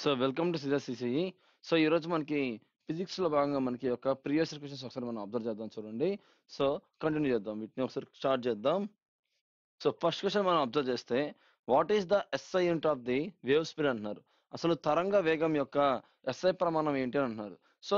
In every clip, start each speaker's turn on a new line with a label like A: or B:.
A: So welcome to సిజా CCE so ఈ రోజు మనకి ఫిజిక్స్ లో భాగంగా మనకి యొక్క ప్రీవియస్ క్వశ్చన్స్ ఒకసారి మనం అబ్జర్వ్ చేద్దాం చూడండి సో కంటిన్యూ చేద్దాం వీటిని ఒకసారి స్టార్ట్ చేద్దాం సో ఫస్ట్ క్వశ్చన్ మనం అబ్జర్వ్ చేస్తే what is the SI unit of the wave speed అంటున్నారు అసలు తరంగ వేగం యొక్క ఎస్ఐ ప్రమాణం ఏంటి అని అంటున్నారు సో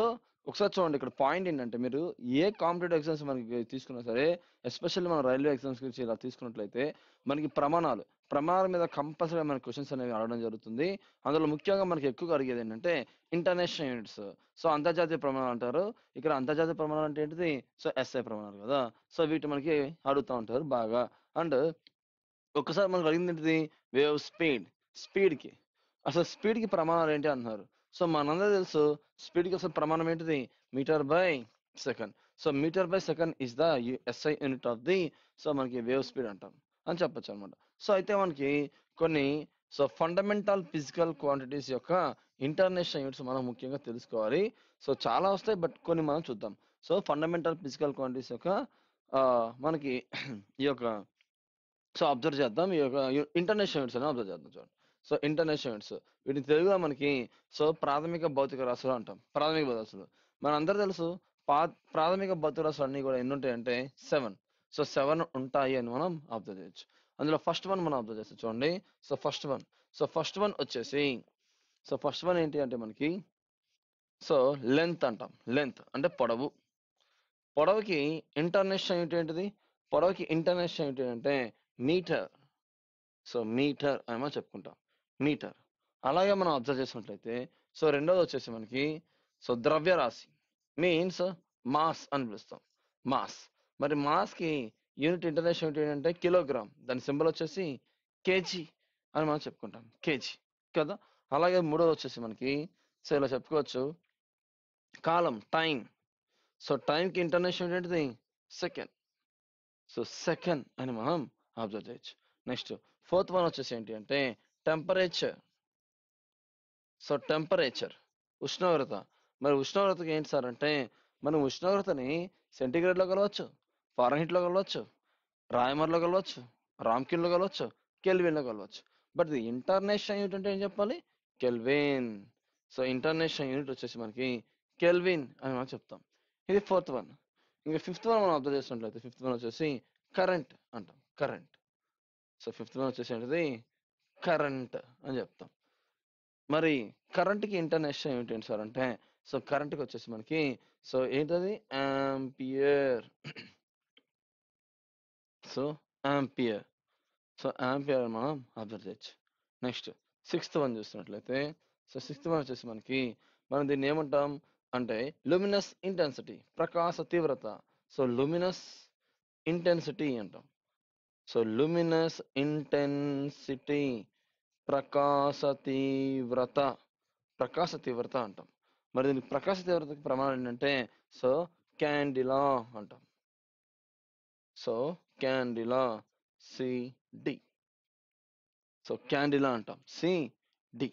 A: ఒకసారి చూడండి ఇక్కడ పాయింట్ ఏంటంటే మీరు ఏ కాంపిటేటివ్ ఎగ్జామ్స్ మనకి తీసుకున్నా సరే ఎస్పెషల్లీ మనం రైల్వే ఎగ్జామ్స్ గురించి ఇలా తీసుకున్నట్లయితే మనకి ప్రమాణాలు ప్రమాణాల మీద కంపల్సరీ మన క్వశ్చన్స్ అనేవి అడగడం జరుగుతుంది అందులో ముఖ్యంగా మనకి ఎక్కువగా అడిగేది ఏంటంటే ఇంటర్నేషనల్ యూనిట్స్ సో అంతర్జాతీయ ప్రమాణాలు అంటారు ఇక్కడ అంతర్జాతీయ ప్రమాణాలు అంటే ఏంటిది సో ఎస్ఐ ప్రమాణాలు కదా సో వీటి మనకి అడుగుతూ ఉంటారు బాగా అండ్ ఒక్కసారి మనకు అడిగింది ఏంటిది వేవ్ స్పీడ్ స్పీడ్కి అసలు స్పీడ్కి ప్రమాణాలు ఏంటి అంటున్నారు సో మనందరూ తెలుసు స్పీడ్కి అసలు ప్రమాణం ఏంటిది metre by second so metre by second is the SI unit of the so మనకి వేవ్ స్పీడ్ అంటాం అని చెప్పొచ్చు అనమాట సో అయితే మనకి కొన్ని సో ఫండమెంటల్ ఫిజికల్ క్వాంటిటీస్ యొక్క ఇంటర్నేషనల్ యూనిట్స్ మనం ముఖ్యంగా తెలుసుకోవాలి సో చాలా వస్తాయి బట్ కొన్ని మనం చూద్దాం సో ఫండమెంటల్ ఫిజికల్ క్వాంటిటీస్ యొక్క మనకి ఈ యొక్క సో అబ్జర్వ్ చేద్దాం ఈ యొక్క ఇంటర్నేషనల్ యూనిట్స్ అని అబ్జర్వ్ చేద్దాం చూడండి సో ఇంటర్నేషనల్ యూనిట్స్ వీటిని తెలుగులో మనకి సో ప్రాథమిక భౌతిక రాశులు అంటాం ప్రాథమిక భౌతిక మన అందరూ తెలుసు ప్రాథమిక భౌతిక రాశులు అన్నీ కూడా ఎన్ని ఉంటాయంటే సెవెన్ సో సెవెన్ ఉంటాయి అని మనం అబ్జర్వ్ చేయొచ్చు అందులో ఫస్ట్ వన్ మనం అబ్జర్వ్ చేస్తాం చూడండి so first one so first one వచ్చేసి సో ఫస్ట్ వన్ ఏంటి అంటే మనకి సో లెంత్ అంటాం లెంత్ అంటే పొడవు పొడవుకి ఇంటర్నేషనల్ ఏంటి ఏంటిది పొడవుకి ఇంటర్నేషనల్ ఏంటి అంటే మీటర్ సో మీటర్ అని మనం చెప్పుకుంటాం మీటర్ అలాగే మనం అబ్జర్వ్ చేసినట్లయితే సో రెండోది వచ్చేసి మనకి సో ద్రవ్యరాశి మీన్స్ మాస్ అని పిలుస్తాం మాస్ మరి మాస్కి యూనిట్ ఇంటర్నేషనల్ యూనిట్ ఏంటంటే కిలోగ్రామ్ దాని సింబల్ వచ్చేసి కేజీ అని మనం చెప్పుకుంటాం కేజీ కదా అలాగే మూడోది వచ్చేసి మనకి సో ఇలా చెప్పుకోవచ్చు కాలం టైం సో టైంకి ఇంటర్నేషనల్ ఏంటిది సెకండ్ సో సెకండ్ అని మనం అబ్జర్వ్ చేయొచ్చు నెక్స్ట్ ఫోర్త్ వన్ వచ్చేసి ఏంటి అంటే టెంపరేచర్ సో టెంపరేచర్ ఉష్ణోగ్రత మరి ఉష్ణోగ్రతకి ఏంటి సార్ అంటే మనం ఉష్ణోగ్రతని సెంటీగ్రేడ్లో కలవచ్చు ఫారెన్ హిట్లో కలవచ్చు రాయమర్లో కలవచ్చు రామ్కిన్లో కలవచ్చు కెల్విన్లో కలవచ్చు బట్ ది ఇంటర్నేషనల్ యూనిట్ అంటే ఏం చెప్పాలి కెల్విన్ సో ఇంటర్నేషనల్ యూనిట్ వచ్చేసి మనకి కెల్విన్ అని మనం చెప్తాం ఇది ఫోర్త్ వన్ ఇంకా ఫిఫ్త్ వన్ మనం అబ్జర్వ్ చేసినట్లయితే ఫిఫ్త్ వన్ వచ్చేసి కరెంట్ అంటాం కరెంట్ సో ఫిఫ్త్ వన్ వచ్చేసి ఏంటిది కరెంట్ అని చెప్తాం మరి కరెంట్కి ఇంటర్నేషనల్ యూనిట్ ఏంటి సార్ అంటే సో కరెంట్కి వచ్చేసి మనకి సో ఏంటది ampere so ampere so ampere మనం అబ్జర్వ్ చేయొచ్చు నెక్స్ట్ సిక్స్త్ వన్ చూసినట్లయితే సో సిక్స్త్ వన్ వచ్చేసి మనకి మనం దీన్ని ఏమంటాం అంటే లుమినస్ ఇంటెన్సిటీ ప్రకాశ తీవ్రత సో లుమినస్ ఇంటెన్సిటీ అంటాం సో లుమినస్ ఇంటెన్సిటీ ప్రకాశ తీవ్రత ప్రకాశ తీవ్రత అంటాం మరి దీనికి ప్రకాశ తీవ్రతకి ప్రమాణం ఏంటంటే సో క్యాండిలా అంటాం so candela C D so candela అంటాం సి డి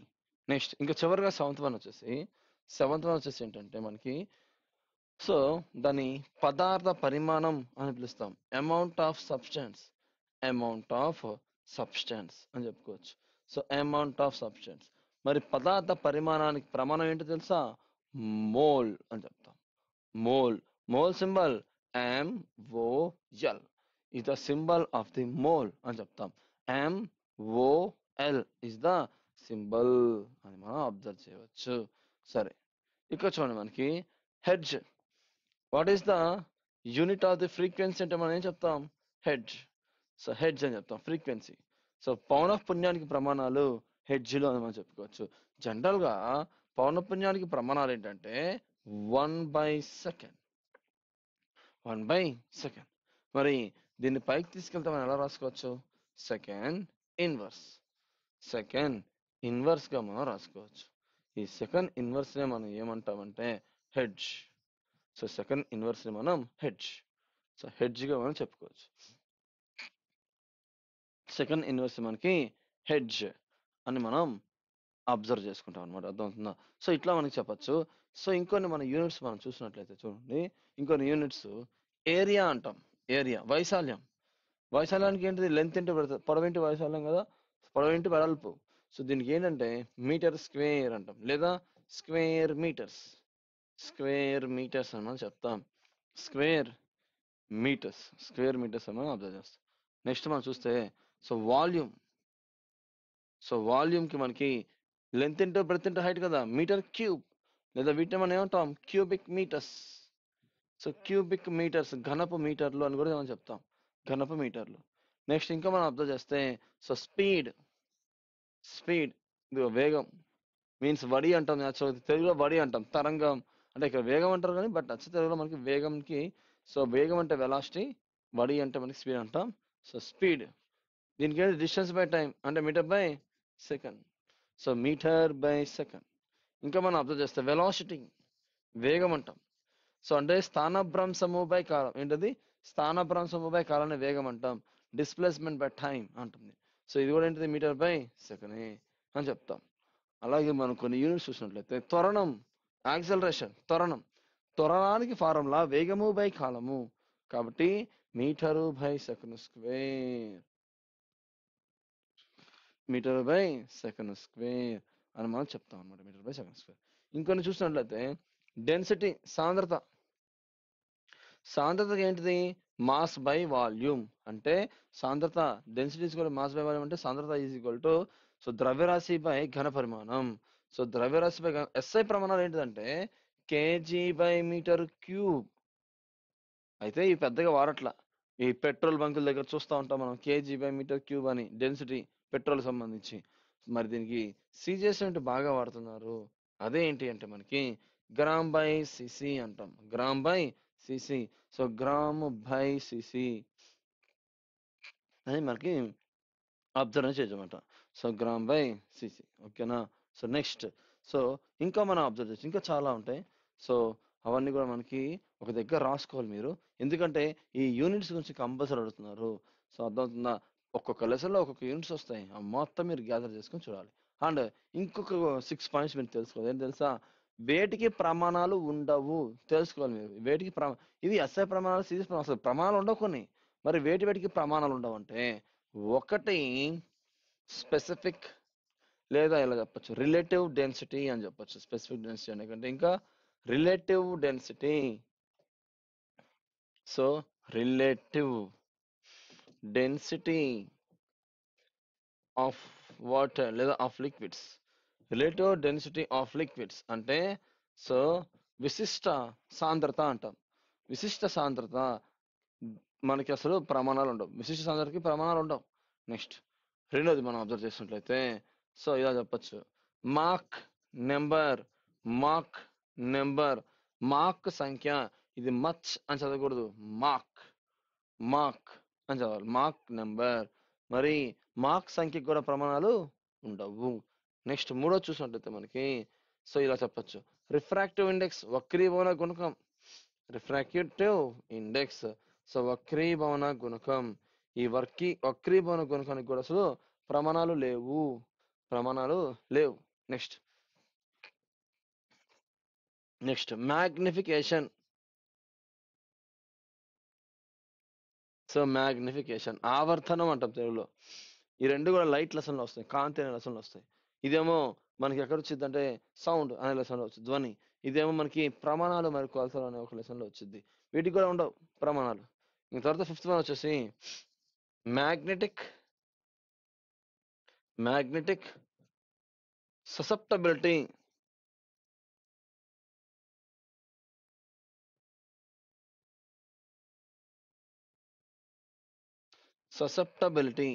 A: నెక్స్ట్ ఇంకా చివరిగా సెవెంత్ వన్ వచ్చేసి సెవెంత్ వన్ వచ్చేసి ఏంటంటే మనకి సో దాని పదార్థ పరిమాణం అని పిలుస్తాం amount of substance amount of substance అని చెప్పుకోవచ్చు సో అమౌంట్ ఆఫ్ సబ్స్టెన్స్ మరి పదార్థ పరిమాణానికి ప్రమాణం ఏంటో తెలుసా మోల్ అని చెప్తాం mole mole symbol MOL is the symbol of the mole అని చెప్తాం M O L is the symbol అని మనం అబ్జర్వ్ చేయవచ్చు సరే ఇక్కడ చూడండి మనకి హెడ్జ్ what is the unit of the frequency అంటే మనం ఏం చెప్తాం హెడ్జ్ సో హెడ్జ్ అని చెప్తాం ఫ్రీక్వెన్సీ సో పౌన పుణ్యానికి ప్రమాణాలు హెడ్జ్లు అని మనం చెప్పుకోవచ్చు జనరల్గా పౌన పుణ్యానికి ప్రమాణాలు ఏంటంటే one by second one by second మరి దీన్ని పైకి తీసుకెళ్తే మనం ఎలా రాసుకోవచ్చు సెకండ్ ఇన్వర్స్ సెకండ్ ఇన్వర్స్గా మనం రాసుకోవచ్చు ఈ సెకండ్ ఇన్వర్స్నే మనం ఏమంటామంటే హెడ్జ్ సో సెకండ్ ఇన్వర్స్ని మనం హెడ్జ్ సో హెడ్జ్గా మనం చెప్పుకోవచ్చు సెకండ్ ఇన్వర్స్ మనకి హెడ్జ్ అని మనం అబ్జర్వ్ చేసుకుంటాం అనమాట అర్థమవుతుందా సో ఇట్లా మనకి చెప్పచ్చు సో ఇంకొన్ని మన యూనిట్స్ మనం చూసినట్లయితే చూడండి ఇంకొన్ని యూనిట్స్ ఏరియా అంటాం ఏరియా వైశాల్యం వైశాల్యానికి ఏంటిది లెంత్ ఏంటి పెడతారు పొడవ ఏంటి వైశాల్యం కదా పొడవింటి ఏంటి వెడల్పు సో దీనికి ఏంటంటే మీటర్ స్క్వేర్ అంటాం లేదా స్క్వేర్ మీటర్స్ స్క్వేర్ మీటర్స్ అని మనం చెప్తాం స్క్వేర్ మీటర్స్ స్క్వేర్ మీటర్స్ అని మనం అబ్జర్వ్ చేస్తాం నెక్స్ట్ మనం చూస్తే సో వాల్యూమ్ సో వాల్యూమ్కి మనకి length into breadth into height కదా మీటర్ క్యూబ్ లేదా వీటిని మనం ఏమంటాం cubic metres so cubic metres ఘనపు మీటర్లు అని కూడా మనం చెప్తాం ఘనపు మీటర్లు నెక్స్ట్ ఇంకా మనం అబ్జర్వ్ చేస్తే సో స్పీడ్ స్పీడ్ వేగం మీన్స్ వడి అంటాం తెలుగులో వడి అంటాం తరంగం అంటే ఇక్కడ వేగం అంటారు కానీ బట్ నచ్చ తెలుగులో మనకి వేగంకి సో వేగం అంటే వెలాసిటీ వడి అంటే మనకి స్పీడ్ అంటాం సో స్పీడ్ దీనికి ఏంటి డిస్టెన్స్ బై టైం అంటే metre by second so metre by second ఇంకా మనం అబ్జర్వ్ చేస్తే వెలాసిటీ వేగం అంటాం సో అంటే స్థానభ్రంశము బై కాలం ఏంటది స్థానభ్రంశము బై కాలాన్ని వేగం అంటాం డిస్ప్లేస్మెంట్ బై టైం అంటుంది సో ఇది కూడా ఏంటిది మీటర్ బై సెకండ్ అని చెప్తాం అలాగే మనం కొన్ని యూనిట్స్ చూసినట్లయితే త్వరణం యాక్సలరేషన్ త్వరణం త్వరణానికి ఫారంలా వేగము బై కాలము కాబట్టి metre by second square metre by second square అని మనం చెప్తాం అనమాట మీటర్ బై సెకండ్ స్క్వేర్ ఇంకొన్ని చూసినట్లయితే డెన్సిటీ సాంద్రత సాంద్రత ఏంటిది మాస్ బై వాల్యూమ్ అంటే సాంద్రత డెన్సిటీ కూడా మాస్ బై వాల్యూమ్ అంటే సాంద్రత ఈజ్ ఈక్వల్ టు సో ద్రవ్యరాశి బై ఘన పరిమాణం సో ద్రవ్యరాశి బై ఎస్ఐ ప్రమాణాలు ఏంటిదంటే కేజీ బై మీటర్ క్యూబ్ అయితే ఈ పెద్దగా వాడట్ల ఈ పెట్రోల్ బంకుల దగ్గర చూస్తూ ఉంటాం మనం కేజీ బై మీటర్ క్యూబ్ అని డెన్సిటీ పెట్రోల్ సంబంధించి మరి దీనికి సీజీఎస్ అంటే బాగా వాడుతున్నారు అదే ఏంటి అంటే మనకి గ్రామ్ బై సిసి అంటాం gram by CC so gram by CC అని మనకి అబ్జర్వ్ చేయొచ్చు అనమాట సో గ్రామ్ బై సిసి ఓకేనా సో నెక్స్ట్ సో ఇంకా మనం అబ్జర్వ్ చేయొచ్చు ఇంకా చాలా ఉంటాయి సో అవన్నీ కూడా మనకి ఒక దగ్గర రాసుకోవాలి మీరు ఎందుకంటే ఈ యూనిట్స్ గురించి కంపల్సరీ అడుగుతున్నారు సో అర్థమవుతుందా ఒక్కొక్క లెసన్లో ఒక్కొక్క యూనిట్స్ వస్తాయి మొత్తం మీరు గ్యాదర్ చేసుకొని చూడాలి అండ్ ఇంకొక సిక్స్ పాయింట్స్ మీరు తెలుసుకోవాలి ఏం తెలుసా వేటికి ప్రమాణాలు ఉండవు తెలుసుకోవాలి మీరు వేటికి ప్రమా ఇవి ఎస్ఐ ప్రమాణాలు సిరీస్ ప్రమాణాలు అసలు ప్రమాణాలు ఉండవు కొన్ని మరి వేటి వేటికి ప్రమాణాలు ఉండవు అంటే ఒకటి స్పెసిఫిక్ లేదా ఇలా చెప్పచ్చు రిలేటివ్ డెన్సిటీ అని చెప్పచ్చు స్పెసిఫిక్ డెన్సిటీ ఎందుకంటే ఇంకా relative density so relative density of water లేదా of liquids relative density of liquids అంటే సో విశిష్ట సాంద్రత అంటాం విశిష్ట సాంద్రత మనకి అసలు ప్రమాణాలు ఉండవు విశిష్ట సాంద్రతకి ప్రమాణాలు ఉండవు నెక్స్ట్ రెండోది మనం అబ్జర్వ్ చేసినట్లయితే సో ఇలా చెప్పచ్చు mark number mark number mark సంఖ్య ఇది మచ్ అని చదవకూడదు మార్క్ మార్క్ అని చదవాలి మార్క్ నెంబర్ మరి మార్క్ సంఖ్యకు కూడా ప్రమాణాలు ఉండవు నెక్స్ట్ మూడో చూసినట్టయితే మనకి సో ఇలా చెప్పచ్చు రిఫ్రాక్టివ్ ఇండెక్స్ వక్రీభవన గుణకం రిఫ్రాక్టివ్ ఇండెక్స్ సో వక్రీభవన గుణకం ఈ వర్కీ వక్రీభవన గుణకానికి కూడా అసలు ప్రమాణాలు లేవు ప్రమాణాలు
B: లేవు next next magnification so magnification
A: ఆవర్తనం అంటాం తెలుగులో ఈ రెండు కూడా లైట్ లసన్లు వస్తాయి కాంతి అనే వస్తాయి ఇదేమో మనకి ఎక్కడ వచ్చింది అంటే సౌండ్ అనే లెసన్లో వచ్చింది ధ్వని ఇదేమో మనకి ప్రమాణాలు మరి కొలతలు అనే ఒక లెసన్లో వచ్చింది వీటికి కూడా ఉండవు ప్రమాణాలు ఇంక తర్వాత ఫిఫ్త్ వన్ వచ్చేసి
B: మ్యాగ్నెటిక్ మ్యాగ్నెటిక్ ససెప్టబిలిటీ ససెప్టబిలిటీ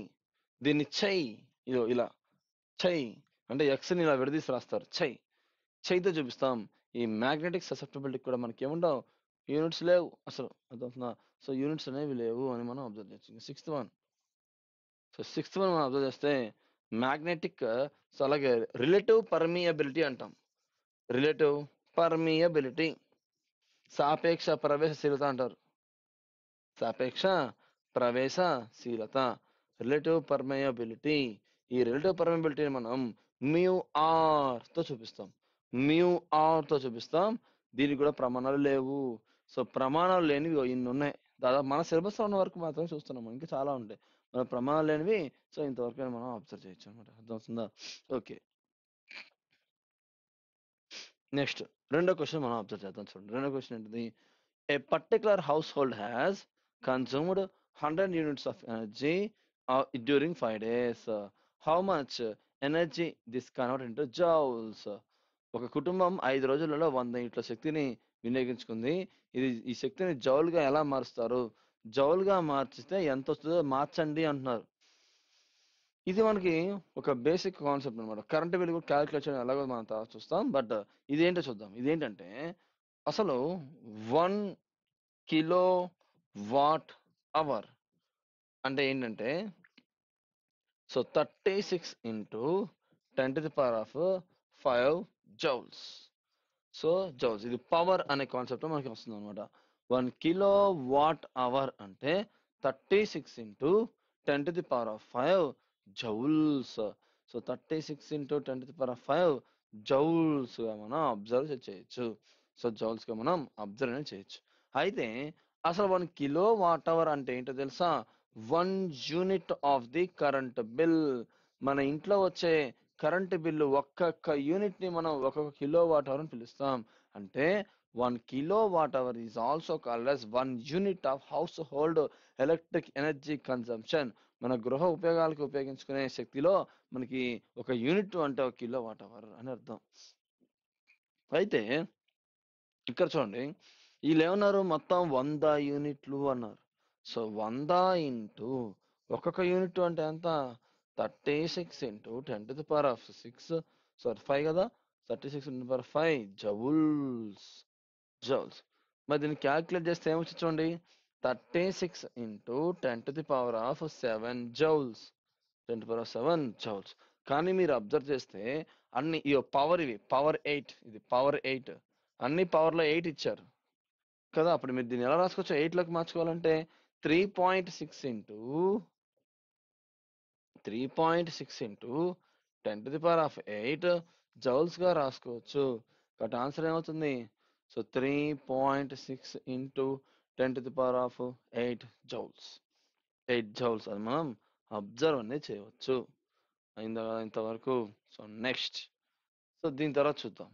B: దీన్ని చెయ్యి ఇదో ఇలా చెయ్యి అంటే
A: ని ఇలా విడదీసి రాస్తారు చై చైతో చూపిస్తాం ఈ మ్యాగ్నెటిక్ ససెప్టబిలిటీ కూడా మనకి ఏముండవు యూనిట్స్ లేవు అసలు అర్థమవుతుందా సో యూనిట్స్ అనేవి లేవు అని మనం అబ్జర్వ్ చేయొచ్చు sixth one so sixth one మనం అబ్జర్వ్ చేస్తే మ్యాగ్నెటిక్ సో అలాగే రిలేటివ్ పర్మియబిలిటీ అంటాం రిలేటివ్ పర్మియబిలిటీ సాపేక్ష ప్రవేశశీలత అంటారు సాపేక్ష ప్రవేశశీలత రిలేటివ్ పర్మియబిలిటీ ఈ రిలేటివ్ పర్మియబిలిటీని మనం మ్యూ తో చూపిస్తాం మ్యూ ఆర్తో చూపిస్తాం దీనికి కూడా ప్రమాణాలు లేవు సో ప్రమాణాలు లేనివి ఇన్ని ఉన్నాయి దాదాపు మన సిలబస్ ఉన్న వరకు మాత్రం చూస్తున్నాం ఇంకా చాలా ఉంటాయి మన ప్రమాణాలు లేనివి సో ఇంతవరకు మనం అబ్జర్వ్ చేయొచ్చు అనమాట అర్థమవుతుందా ఓకే నెక్స్ట్ రెండో క్వశ్చన్ మనం అబ్జర్వ్ చేద్దాం చూడండి రెండో క్వశ్చన్ ఏంటిది a particular household has consumed hundred units of energy during five days how much energy this convert into joules ఒక కుటుంబం ఐదు రోజులలో వంద ఇంట్లో శక్తిని వినియోగించుకుంది ఇది ఈ శక్తిని జౌల్గా ఎలా మారుస్తారు జౌల్గా మార్చితే ఎంత వస్తుందో మార్చండి అంటున్నారు ఇది మనకి ఒక బేసిక్ కాన్సెప్ట్ అనమాట కరెంట్ బిల్ కూడా క్యాలిక్యులేట్ చేయడం ఎలాగో మనం చూస్తాం బట్ ఇదేంటో చూద్దాం ఇదేంటంటే అసలు వన్ కిలో వాట్ అవర్ అంటే ఏంటంటే so thirty six into ten to the power of five joules so joules ఇది పవర్ అనే కాన్సెప్ట్ మనకి వస్తుంది అనమాట వన్ కిలో వాట్ అవర్ అంటే thirty six into ten to the power of five joules so thirty six into ten to the power of five జౌల్స్గా మనం observe చేయొచ్చు so జౌల్స్గా మనం అబ్జర్వ్ చేయొచ్చు అయితే అసలు వన్ కిలో వాట్ అవర్ అంటే ఏంటో తెలుసా one unit of the current bill మన ఇంట్లో వచ్చే కరెంట్ బిల్లు ఒక్కొక్క యూనిట్ని మనం ఒక్కొక్క కిలో వాట్ అవర్ అని పిలుస్తాం అంటే one kilo watt hour is also called as one unit of household electric energy consumption మన గృహ ఉపయోగాలకు ఉపయోగించుకునే శక్తిలో మనకి ఒక యూనిట్ అంటే ఒక కిలో వాట్ అవర్ అని అర్థం అయితే ఇక్కడ చూడండి వీళ్ళు ఏమన్నారు మొత్తం వంద యూనిట్లు అన్నారు సో వంద ఇంటూ ఒక్కొక్క యూనిట్ అంటే ఎంత thirty six into ten to the power of six sorry five కదా thirty six into power five joules joules మరి దీన్ని క్యాల్కులేట్ చేస్తే ఏమొచ్చు చూడండి thirty six into ten to the power of seven joules ten to power of seven joules కానీ మీరు observe చేస్తే అన్ని ఇవి పవర్ ఇవి పవర్ ఎయిట్ ఇది పవర్ ఎయిట్ అన్ని పవర్లో ఎయిట్ ఇచ్చారు కదా అప్పుడు మీరు దీన్ని ఎలా రాసుకోవచ్చు ఎయిట్లోకి మార్చుకోవాలంటే three point six into three point six into ten to the power of eight జౌల్స్గా రాసుకోవచ్చు బట్ ఆన్సర్ ఏమవుతుంది so three point six into ten to the power of eight joules eight joules అని మనం అబ్జర్వ్ అనేది చేయవచ్చు అయిందా కదా ఇంతవరకు సో నెక్స్ట్ సో దీని తర్వాత చూద్దాం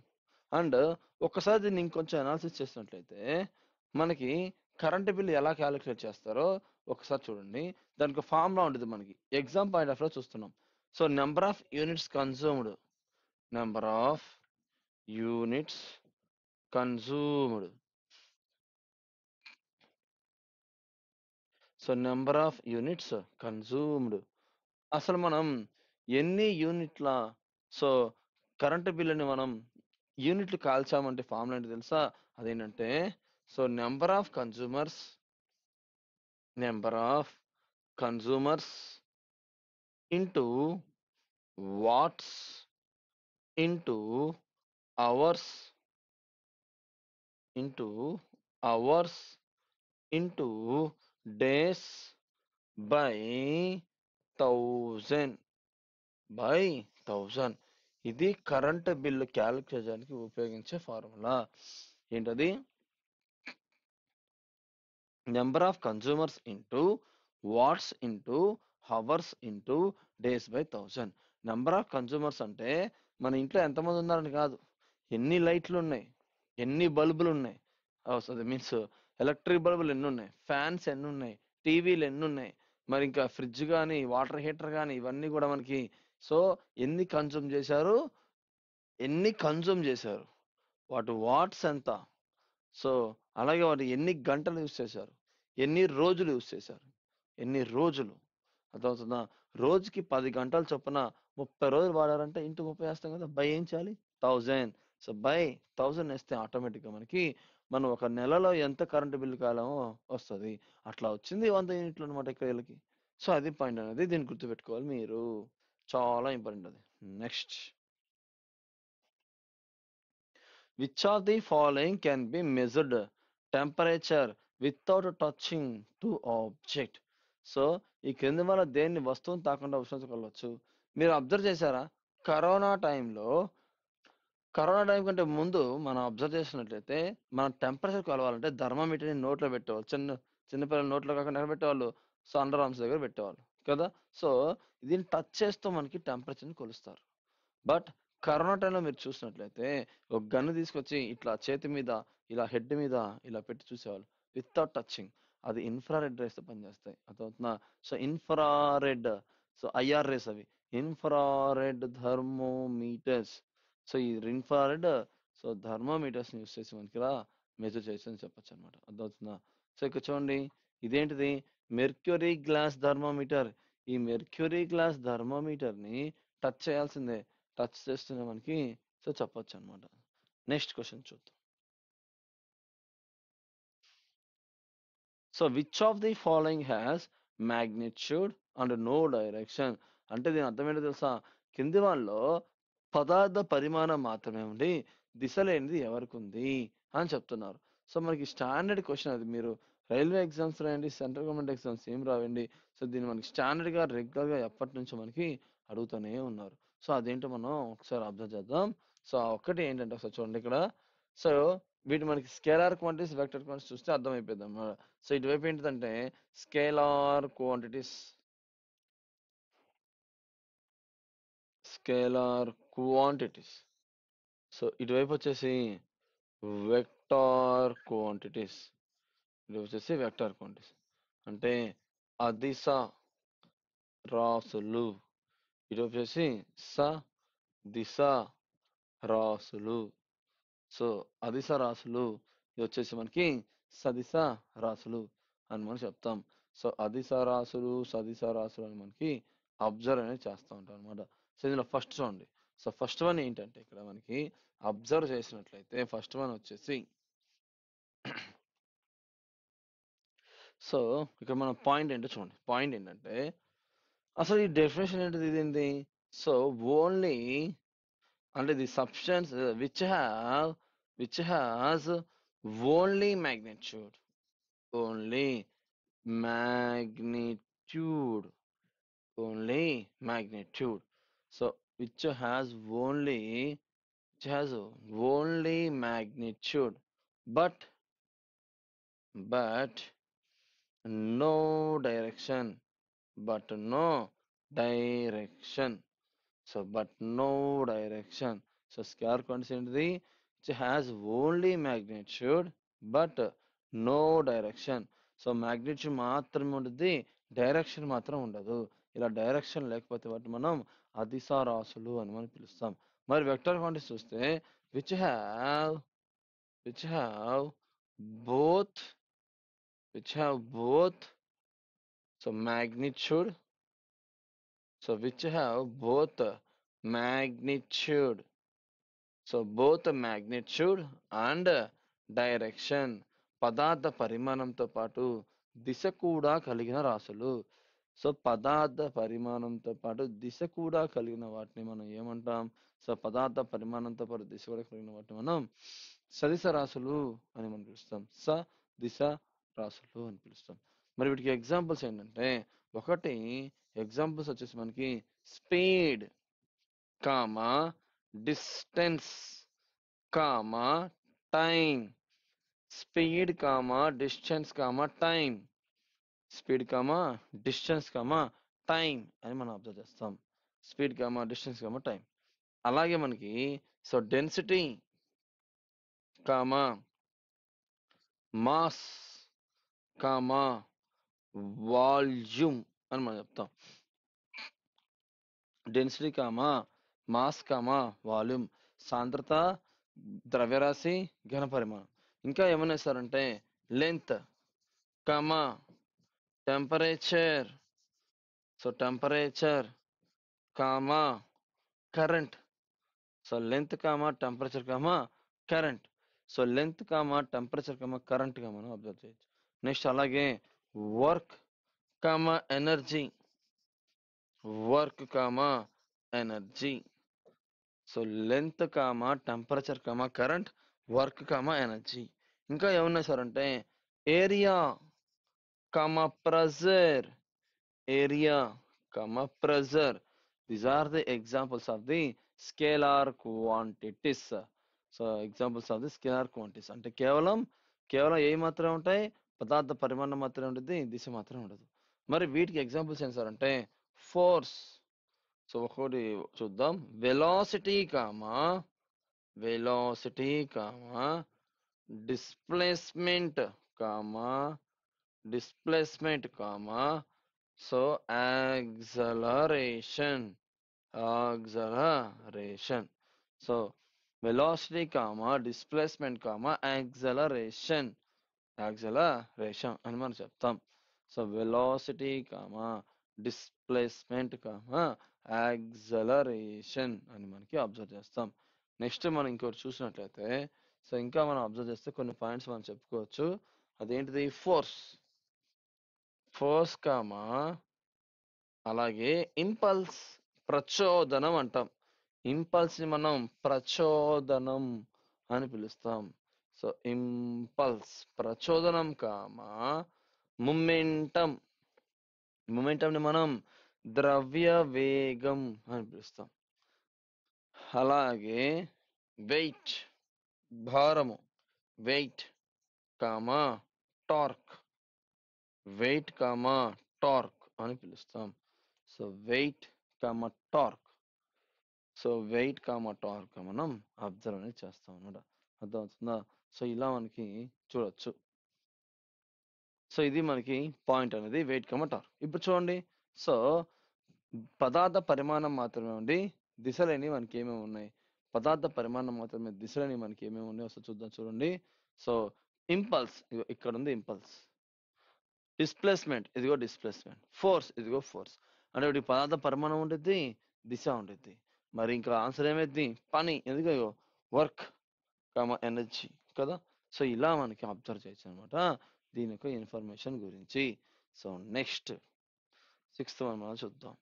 A: అండ్ ఒకసారి దీన్ని ఇంకొంచెం అనాలిసిస్ చేసినట్లయితే మనకి కరెంట్ బిల్ ఎలా క్యాలిక్యులేట్ చేస్తారో ఒకసారి చూడండి దానికి ఫార్ములా ఉంటుంది మనకి ఎగ్జామ్ పాయింట్ ఆఫ్ లో చూస్తున్నాం so number of units consumed number of units consumed so number of units consumed అసలు మనం ఎన్ని యూనిట్ల సో కరెంట్ బిల్లుని మనం యూనిట్లు కాల్చామంటే ఫార్ములా ఏంటి తెలుసా అదేంటంటే So number of consumers, number of
B: consumers into watts into hours into hours into days by
A: thousand by thousand ఇది కరెంట్ బిల్లు క్యాలిక్యులేట్ చేయడానికి ఉపయోగించే ఫార్ములా ఏంటది number of consumers into watts into hours into days by thousand number of consumers అంటే మన ఇంట్లో ఎంతమంది ఉన్నారని కాదు ఎన్ని లైట్లు ఉన్నాయి ఎన్ని బల్బులు ఉన్నాయి అది మీన్స్ ఎలక్ట్రిక్ బల్బులు ఎన్ని ఉన్నాయి ఫ్యాన్స్ ఎన్ని ఉన్నాయి టీవీలు ఎన్ని ఉన్నాయి మరి ఇంకా ఫ్రిడ్జ్ కానీ వాటర్ హీటర్ కానీ ఇవన్నీ కూడా మనకి సో ఎన్ని కన్జ్యూమ్ చేశారు ఎన్ని కన్జ్యూమ్ చేశారు వాటి వాట్స్ ఎంత సో అలాగే వాటి ఎన్ని గంటలు యూస్ చేశారు ఎన్ని రోజులు యూజ్ చేశారు ఎన్ని రోజులు అర్థమవుతుందా రోజుకి పది గంటల చొప్పున ముప్పై రోజులు వాడారంటే ఇంటూ ముప్పై వేస్తాం కదా బై ఏం చేయాలి థౌజండ్ సో బై థౌజండ్ వేస్తే ఆటోమేటిక్గా మనకి మనం ఒక నెలలో ఎంత కరెంటు బిల్లు కాలమో వస్తుంది అట్లా వచ్చింది వంద యూనిట్లు అనమాట ఇక్కడ సో అది పాయింట్ అనేది దీన్ని గుర్తుపెట్టుకోవాలి మీరు చాలా ఇంపార్టెంట్ అది next which of the following can be measured temperature without touching to object so ఈ క్రింది వల్ల దేన్ని వస్తువుని తాకుండా ఉష్ణించుకోవచ్చు మీరు అబ్జర్వ్ చేశారా కరోనా టైంలో కరోనా టైం కంటే ముందు మనం అబ్జర్వ్ చేసినట్లయితే మనం టెంపరేచర్ కొలవాలంటే థర్మామీటర్ని నోట్లో పెట్టేవాళ్ళు చిన్న చిన్నపిల్లల నోట్లో కాకుండా ఎక్కడ పెట్టేవాళ్ళు సో అండర్ ఆర్మ్స్ దగ్గర పెట్టేవాళ్ళు కదా సో దీన్ని టచ్ చేస్తూ మనకి టెంపరేచర్ని కొలుస్తారు బట్ కరోనా టైంలో మీరు చూసినట్లయితే ఒక గన్ను తీసుకొచ్చి ఇట్లా చేతి మీద ఇలా హెడ్ మీద ఇలా పెట్టి చూసేవాళ్ళు వితౌట్ టచింగ్ అది ఇన్ఫ్రారెడ్ రేస్ పనిచేస్తాయి అర్థమవుతుందా so infrared so IR rays అవి ఇన్ఫ్రారెడ్ థర్మోమీటర్స్ సో ఈ ఇన్ఫ్రారెడ్ సో థర్మోమీటర్స్ యూస్ చేసి మనకి ఇలా మెజర్ చేసి అని చెప్పొచ్చు అనమాట అర్థమవుతుందా సో ఇక్కడ చూడండి ఇదేంటిది మెర్క్యూరీ గ్లాస్ థర్మోమీటర్ ఈ మెర్క్యూరీ గ్లాస్ థర్మోమీటర్ ని టచ్ చేయాల్సిందే టచ్ చేస్తున్న మనకి సో చెప్పచ్చు అనమాట నెక్స్ట్ క్వశ్చన్ చూద్దాం so which of the following has magnitude and no direction అంటే దీని అర్థం ఏంటో తెలుసా కింది వాళ్ళలో పదార్థ పరిమాణం మాత్రమే ఉండి దిశ లేనిది ఎవరికి ఉంది అని చెప్తున్నారు సో మనకి స్టాండర్డ్ క్వశ్చన్ అది మీరు రైల్వే ఎగ్జామ్స్ రాయండి సెంట్రల్ గవర్నమెంట్ ఎగ్జామ్స్ ఏం రావండి సో దీన్ని మనకి స్టాండర్డ్గా రెగ్యులర్గా ఎప్పటి నుంచో మనకి అడుగుతూనే ఉన్నారు సో అదేంటో మనం ఒకసారి అబ్జర్వ్ చేద్దాం సో ఒకటి ఏంటంటే ఒకసారి చూడండి ఇక్కడ సో వీటి మనకి స్కేలార్ క్వాంటిటీస్ వెక్టర్ క్వాంటిటీస్ చూస్తే అర్థమైపోద్దాం సో ఇటువైపు ఏంటిదంటే scalar quantities
B: scalar quantities so ఇటువైపు వచ్చేసి వెక్టార్
A: క్వాంటిటీస్ ఇటు వచ్చేసి వెక్టార్ క్వాంటిటీస్ అంటే స రాసులు ఇటు వచ్చేసి స దిశ రాసులు సో అదిశ రాసులు వచ్చేసి మనకి సదిశ రాసులు అని మనం చెప్తాం సో అదిశ రాసులు సదిశ రాసులు అని మనకి అబ్జర్వ్ అనేది చేస్తూ ఉంటాం అనమాట సో ఇందులో ఫస్ట్ చూడండి సో ఫస్ట్ వన్ ఏంటంటే ఇక్కడ మనకి అబ్జర్వ్ చేసినట్లయితే ఫస్ట్ వన్ వచ్చేసి సో ఇక్కడ మన పాయింట్ ఏంటో చూడండి పాయింట్ ఏంటంటే అసలు ఈ డెఫినేషన్ ఏంటిది ఇది so only Under the substance uh, which have which has only magnitude only magnitude only magnitude so which has only which has only magnitude but but no direction but no direction so but no direction so square scalar ఏంటిది it has only magnitude but no direction so magnitude మాత్రమే ఉంటుంది direction మాత్రం ఉండదు ఇలా direction లేకపోతే వాటి మనం అతిసారాసులు అని మనం పిలుస్తాం మరి వెక్టర్ క్వాంటిటీస్ చూస్తే which have which have both which have both so magnitude So which have both magnitude. So both magnitude and direction పదార్థ పరిమాణంతో పాటు దిశ కూడా కలిగిన రాసులు సో పదార్థ పరిమాణంతో పాటు దిశ కూడా కలిగిన వాటిని మనం ఏమంటాం సో పదార్థ పరిమాణంతో పాటు దిశ కూడా కలిగిన వాటిని మనం సదిశ రాసులు అని మనం పిలుస్తాం స దిశ రాసులు అని పిలుస్తాం మరి వీటికి ఎగ్జాంపుల్స్ ఏంటంటే ఒకటి ఎగ్జాంపుల్స్ వచ్చేసి మనకి speed comma distance comma time speed comma distance comma time speed comma distance comma time అని మనం అబ్జర్వ్ చేస్తాం speed comma distance comma time అలాగే మనకి so density comma mass comma volume అని మనం చెప్తాం density comma mass comma volume సాంద్రత ద్రవ్యరాశి ఘన పరిమాణం ఇంకా ఏమన్నా సారంటే length comma temperature so temperature comma current so length comma temperature comma current so length comma temperature comma కరెంట్గా మనం అబ్జర్వ్ చేయొచ్చు నెక్స్ట్ అలాగే work comma energy work comma energy so length comma temperature comma current work comma energy ఇంకా ఏమున్నాయి sir అంటే area comma pressure area comma pressure these are the examples of the scalar quantities so examples of the scalar quantities అంటే కేవలం కేవలం ఏ మాత్రమే ఉంటాయి పదార్థ పరిమాణం మాత్రమే ఉంటుంది దిశ మాత్రమే ఉండదు మరి వీటికి ఎగ్జాంపుల్స్ ఏం సార్ అంటే ఫోర్స్ సో ఒకటి చూద్దాం velocity comma velocity comma displacement comma displacement comma so acceleration acceleration so velocity comma displacement comma acceleration acceleration అని మనం చెప్తాం so velocity comma displacement comma acceleration అని మనకి అబ్జర్వ్ చేస్తాం నెక్స్ట్ మనం ఇంకోటి చూసినట్లయితే సో ఇంకా మనం అబ్జర్వ్ చేస్తే కొన్ని పాయింట్స్ మనం చెప్పుకోవచ్చు అదేంటిది ఫోర్స్ ఫోర్స్ కామా అలాగే ఇంపల్స్ ప్రచోదనం అంటాం ఇంపల్స్ని మనం ప్రచోదనం అని పిలుస్తాం సో ఇంపల్స్ ప్రచోదనం కామా మొమెంటం ముమెంటంని మనం ద్రవ్య వేగం అని పిలుస్తాం అలాగే వెయిట్ భారము weight comma torque weight comma torque అని పిలుస్తాం so weight comma torque so weight comma torque మనం అబ్జర్వ్ అనేది చేస్తాం అనమాట అర్థమవుతుందా సో ఇలా మనకి చూడొచ్చు సో ఇది మనకి పాయింట్ అనేది వెయిట్ కమటార్ ఇప్పుడు చూడండి సో పదార్థ పరిమాణం మాత్రమే ఉండి దిశలని మనకి ఏమేమి ఉన్నాయి పదార్థ పరిమాణం మాత్రమే దిశలని మనకి ఏమేమి ఉన్నాయి వస్తే చూద్దాం చూడండి సో ఇంపల్స్ ఇక్కడ ఉంది ఇంపల్స్ డిస్ప్లేస్మెంట్ ఇదిగో డిస్ప్లేస్మెంట్ ఫోర్స్ ఇదిగో ఫోర్స్ అంటే ఇప్పుడు పదార్థ పరిమాణం ఉంటుంది దిశ ఉంటుంది మరి ఇంకా ఆన్సర్ ఏమైంది పని ఎందుకో వర్క్ కమ ఎనర్జీ కదా సో ఇలా మనకి అబ్జర్వ్ చేయొచ్చు అనమాట దీని యొక్క ఇన్ఫర్మేషన్ గురించి సో నెక్స్ట్ సిక్స్త్ వన్ మనం చూద్దాం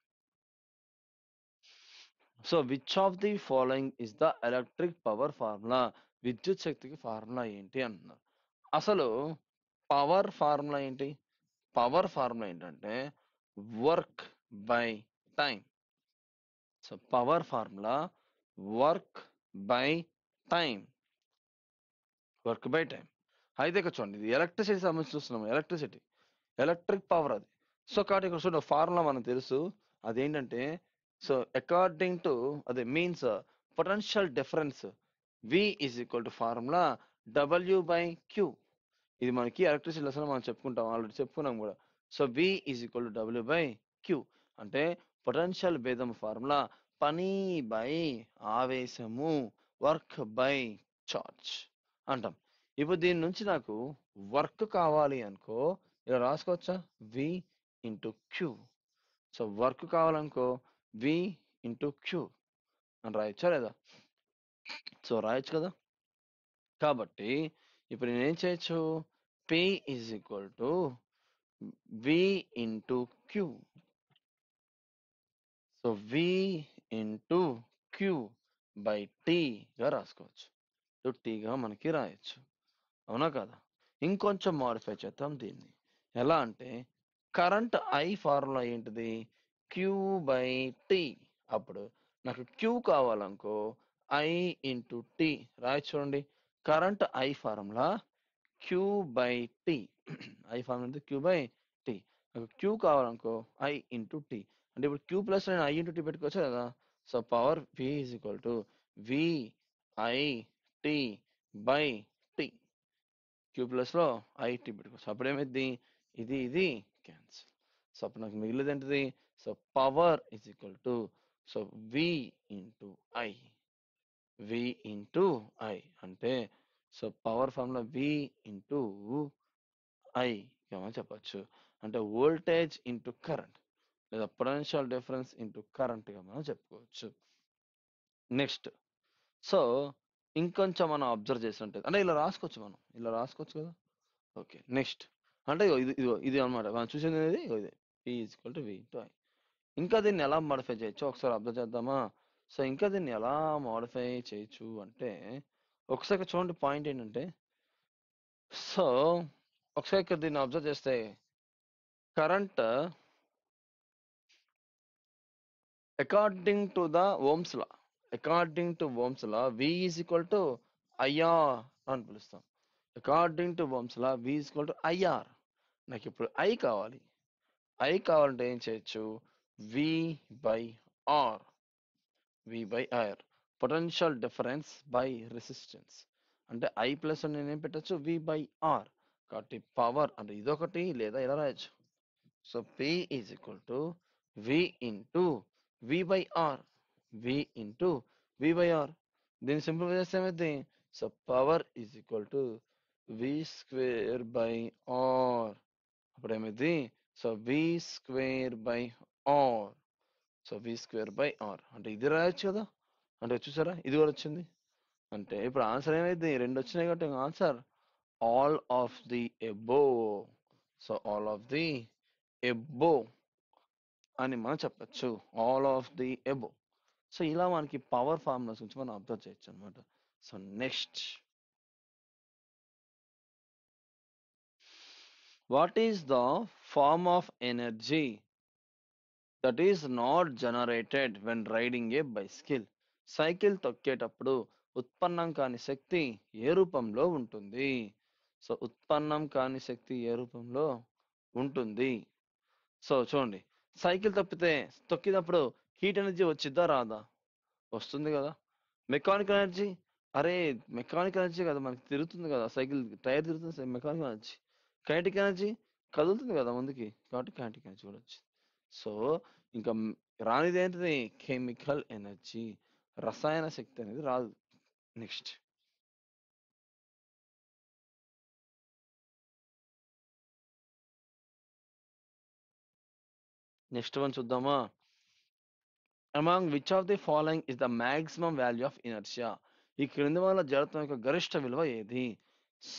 A: so which of the following is the electric power formula విద్యుత్ శక్తికి ఫార్ములా ఏంటి అంటున్నారు అసలు పవర్ ఫార్ములా ఏంటి పవర్ ఫార్ములా ఏంటంటే work by time so power formula work by time work by time అయితే ఇక్కడ చూడండి ఇది ఎలక్ట్రిసిటీ సంబంధించి చూస్తున్నాము ఎలక్ట్రిసిటీ ఎలక్ట్రిక్ పవర్ అది సో కాబట్టి ఇక్కడ చూడండి ఫార్ములా మనకు తెలుసు అదేంటంటే సో అకార్డింగ్ టు అదే means potential difference V is equal to formula W by Q ఇది మనకి ఎలక్ట్రిసిటీ లెసన్ మనం చెప్పుకుంటాం ఆల్రెడీ చెప్పుకున్నాం కూడా so V is equal to W by Q అంటే పొటెన్షియల్ భేదం ఫార్ములా పని బై ఆవేశము వర్క్ బై చార్జ్ అంటాం ఇప్పుడు దీని నుంచి నాకు వర్క్ కావాలి అనుకో ఇలా రాసుకోవచ్చా V into Q so work కావాలనుకో వి ఇంటూ క్యూ అని రాయొచ్చా లేదా సో రాయొచ్చు కదా కాబట్టి ఇప్పుడు నేనేం చేయొచ్చు P is equal to V into Q so V into Q by టీగా రాసుకోవచ్చు ఇటు టీగా మనకి రాయొచ్చు అవునా కదా ఇంకొంచెం మాడిఫై చేద్దాం దీన్ని ఎలా అంటే కరెంట్ ఐ ఫార్ములా ఏంటిది క్యూ బై టీ అప్పుడు నాకు క్యూ కావాలనుకో ఐ ఇంటూ టీ రాయి చూడండి current I formula Q by T I formula Q by T నాకు క్యూ కావాలనుకో ఐ ఇంటూ టీ అంటే ఇప్పుడు క్యూ ప్లస్ నేను ఐ ఇంటూ టీ పెట్టుకోవచ్చు కదా so power V is equal to V I T by T Q ప్లస్లో IT పెట్టుకోవచ్చు అప్పుడేమైంది ఇది ఇది క్యాన్సిల్ సో అప్పుడు నాకు మిగిలింది ఏంటిది so power is equal to so V into I V into I అంటే సో పవర్ ఫార్మ్లో వి ఇంటూ ఐ ఏమని చెప్పచ్చు అంటే వోల్టేజ్ ఇంటూ కరెంట్ లేదా పొటెన్షియల్ డిఫరెన్స్ ఇంటూ కరెంట్గా మనం చెప్పుకోవచ్చు నెక్స్ట్ సో ఇంకొంచెం మనం అబ్జర్వ్ చేసినట్టు అంటే ఇలా రాసుకోవచ్చు మనం ఇలా రాసుకోవచ్చు కదా ఓకే నెక్స్ట్ అంటే ఇది ఇది ఇది అనమాట మనం చూసేది అనేది ఇది P equal to V to I ఇంకా దీన్ని ఎలా మోడిఫై చేయొచ్చు ఒకసారి అబ్జర్వ్ చేద్దామా సో ఇంకా దీన్ని ఎలా మోడిఫై చేయొచ్చు అంటే ఒకసారి చూడండి పాయింట్ ఏంటంటే సో ఒకసారి ఇక్కడ దీన్ని అబ్జర్వ్ చేస్తే current according to the Ohm's law according to Ohm's law V is equal to IR అని పిలుస్తాం according to Ohm's law V is equal to IR నాకు ఇప్పుడు ఐ కావాలి ఐ కావాలంటే ఏం చేయొచ్చు V by R V by R potential difference by resistance అంటే I plus నేను ఏం పెట్టచ్చు వి బై ఆర్ కాబట్టి పవర్ అంటే ఇదొకటి లేదా ఇలా రాయొచ్చు so P is equal to V into we by r v into v by r దీన్ని సింపుల్ చేస్తే ఏమైంది so power is equal to v square by r అప్పుడు ఏమైంది so v square by r so v square by r అంటే ఇది రాయొచ్చు కదా అంటే చూసారా ఇది కూడా వచ్చింది అంటే ఇప్పుడు ఆన్సర్ ఏమైంది రెండు వచ్చినాయి కాబట్టి answer all of the above so all of the above అని మనం చెప్పచ్చు all of the above so ఇలా మనకి పవర్ ఫార్ములాస్ గురించి మనం అబ్జర్వ్
B: చేయొచ్చు అనమాట so next what is the form of energy
A: that is not generated when riding a bicycle cycle తొక్కేటప్పుడు ఉత్పన్నం కాని శక్తి ఏ రూపంలో ఉంటుంది సో ఉత్పన్నం కాని శక్తి ఏ రూపంలో ఉంటుంది సో చూడండి సైకిల్ తప్పితే తొక్కినప్పుడు హీట్ ఎనర్జీ వచ్చిద్దా రాదా వస్తుంది కదా మెకానికల్ ఎనర్జీ అరే మెకానికల్ ఎనర్జీ కదా మనకి తిరుగుతుంది కదా సైకిల్ టైర్ తిరుగుతుంది మెకానికల్ ఎనర్జీ కైనటిక్ ఎనర్జీ కదులుతుంది కదా ముందుకి కాబట్టి కైనటిక్ ఎనర్జీ కూడా వచ్చింది సో ఇంకా రానిది ఏంటిది కెమికల్ ఎనర్జీ రసాయన శక్తి అనేది
B: రాదు నెక్స్ట్ నెక్స్ట్ వన్ చూద్దామా among which of the following is the maximum value of inertia
A: ఈ క్రింది వల్ల జడత్వం యొక్క గరిష్ట విలువ ఏది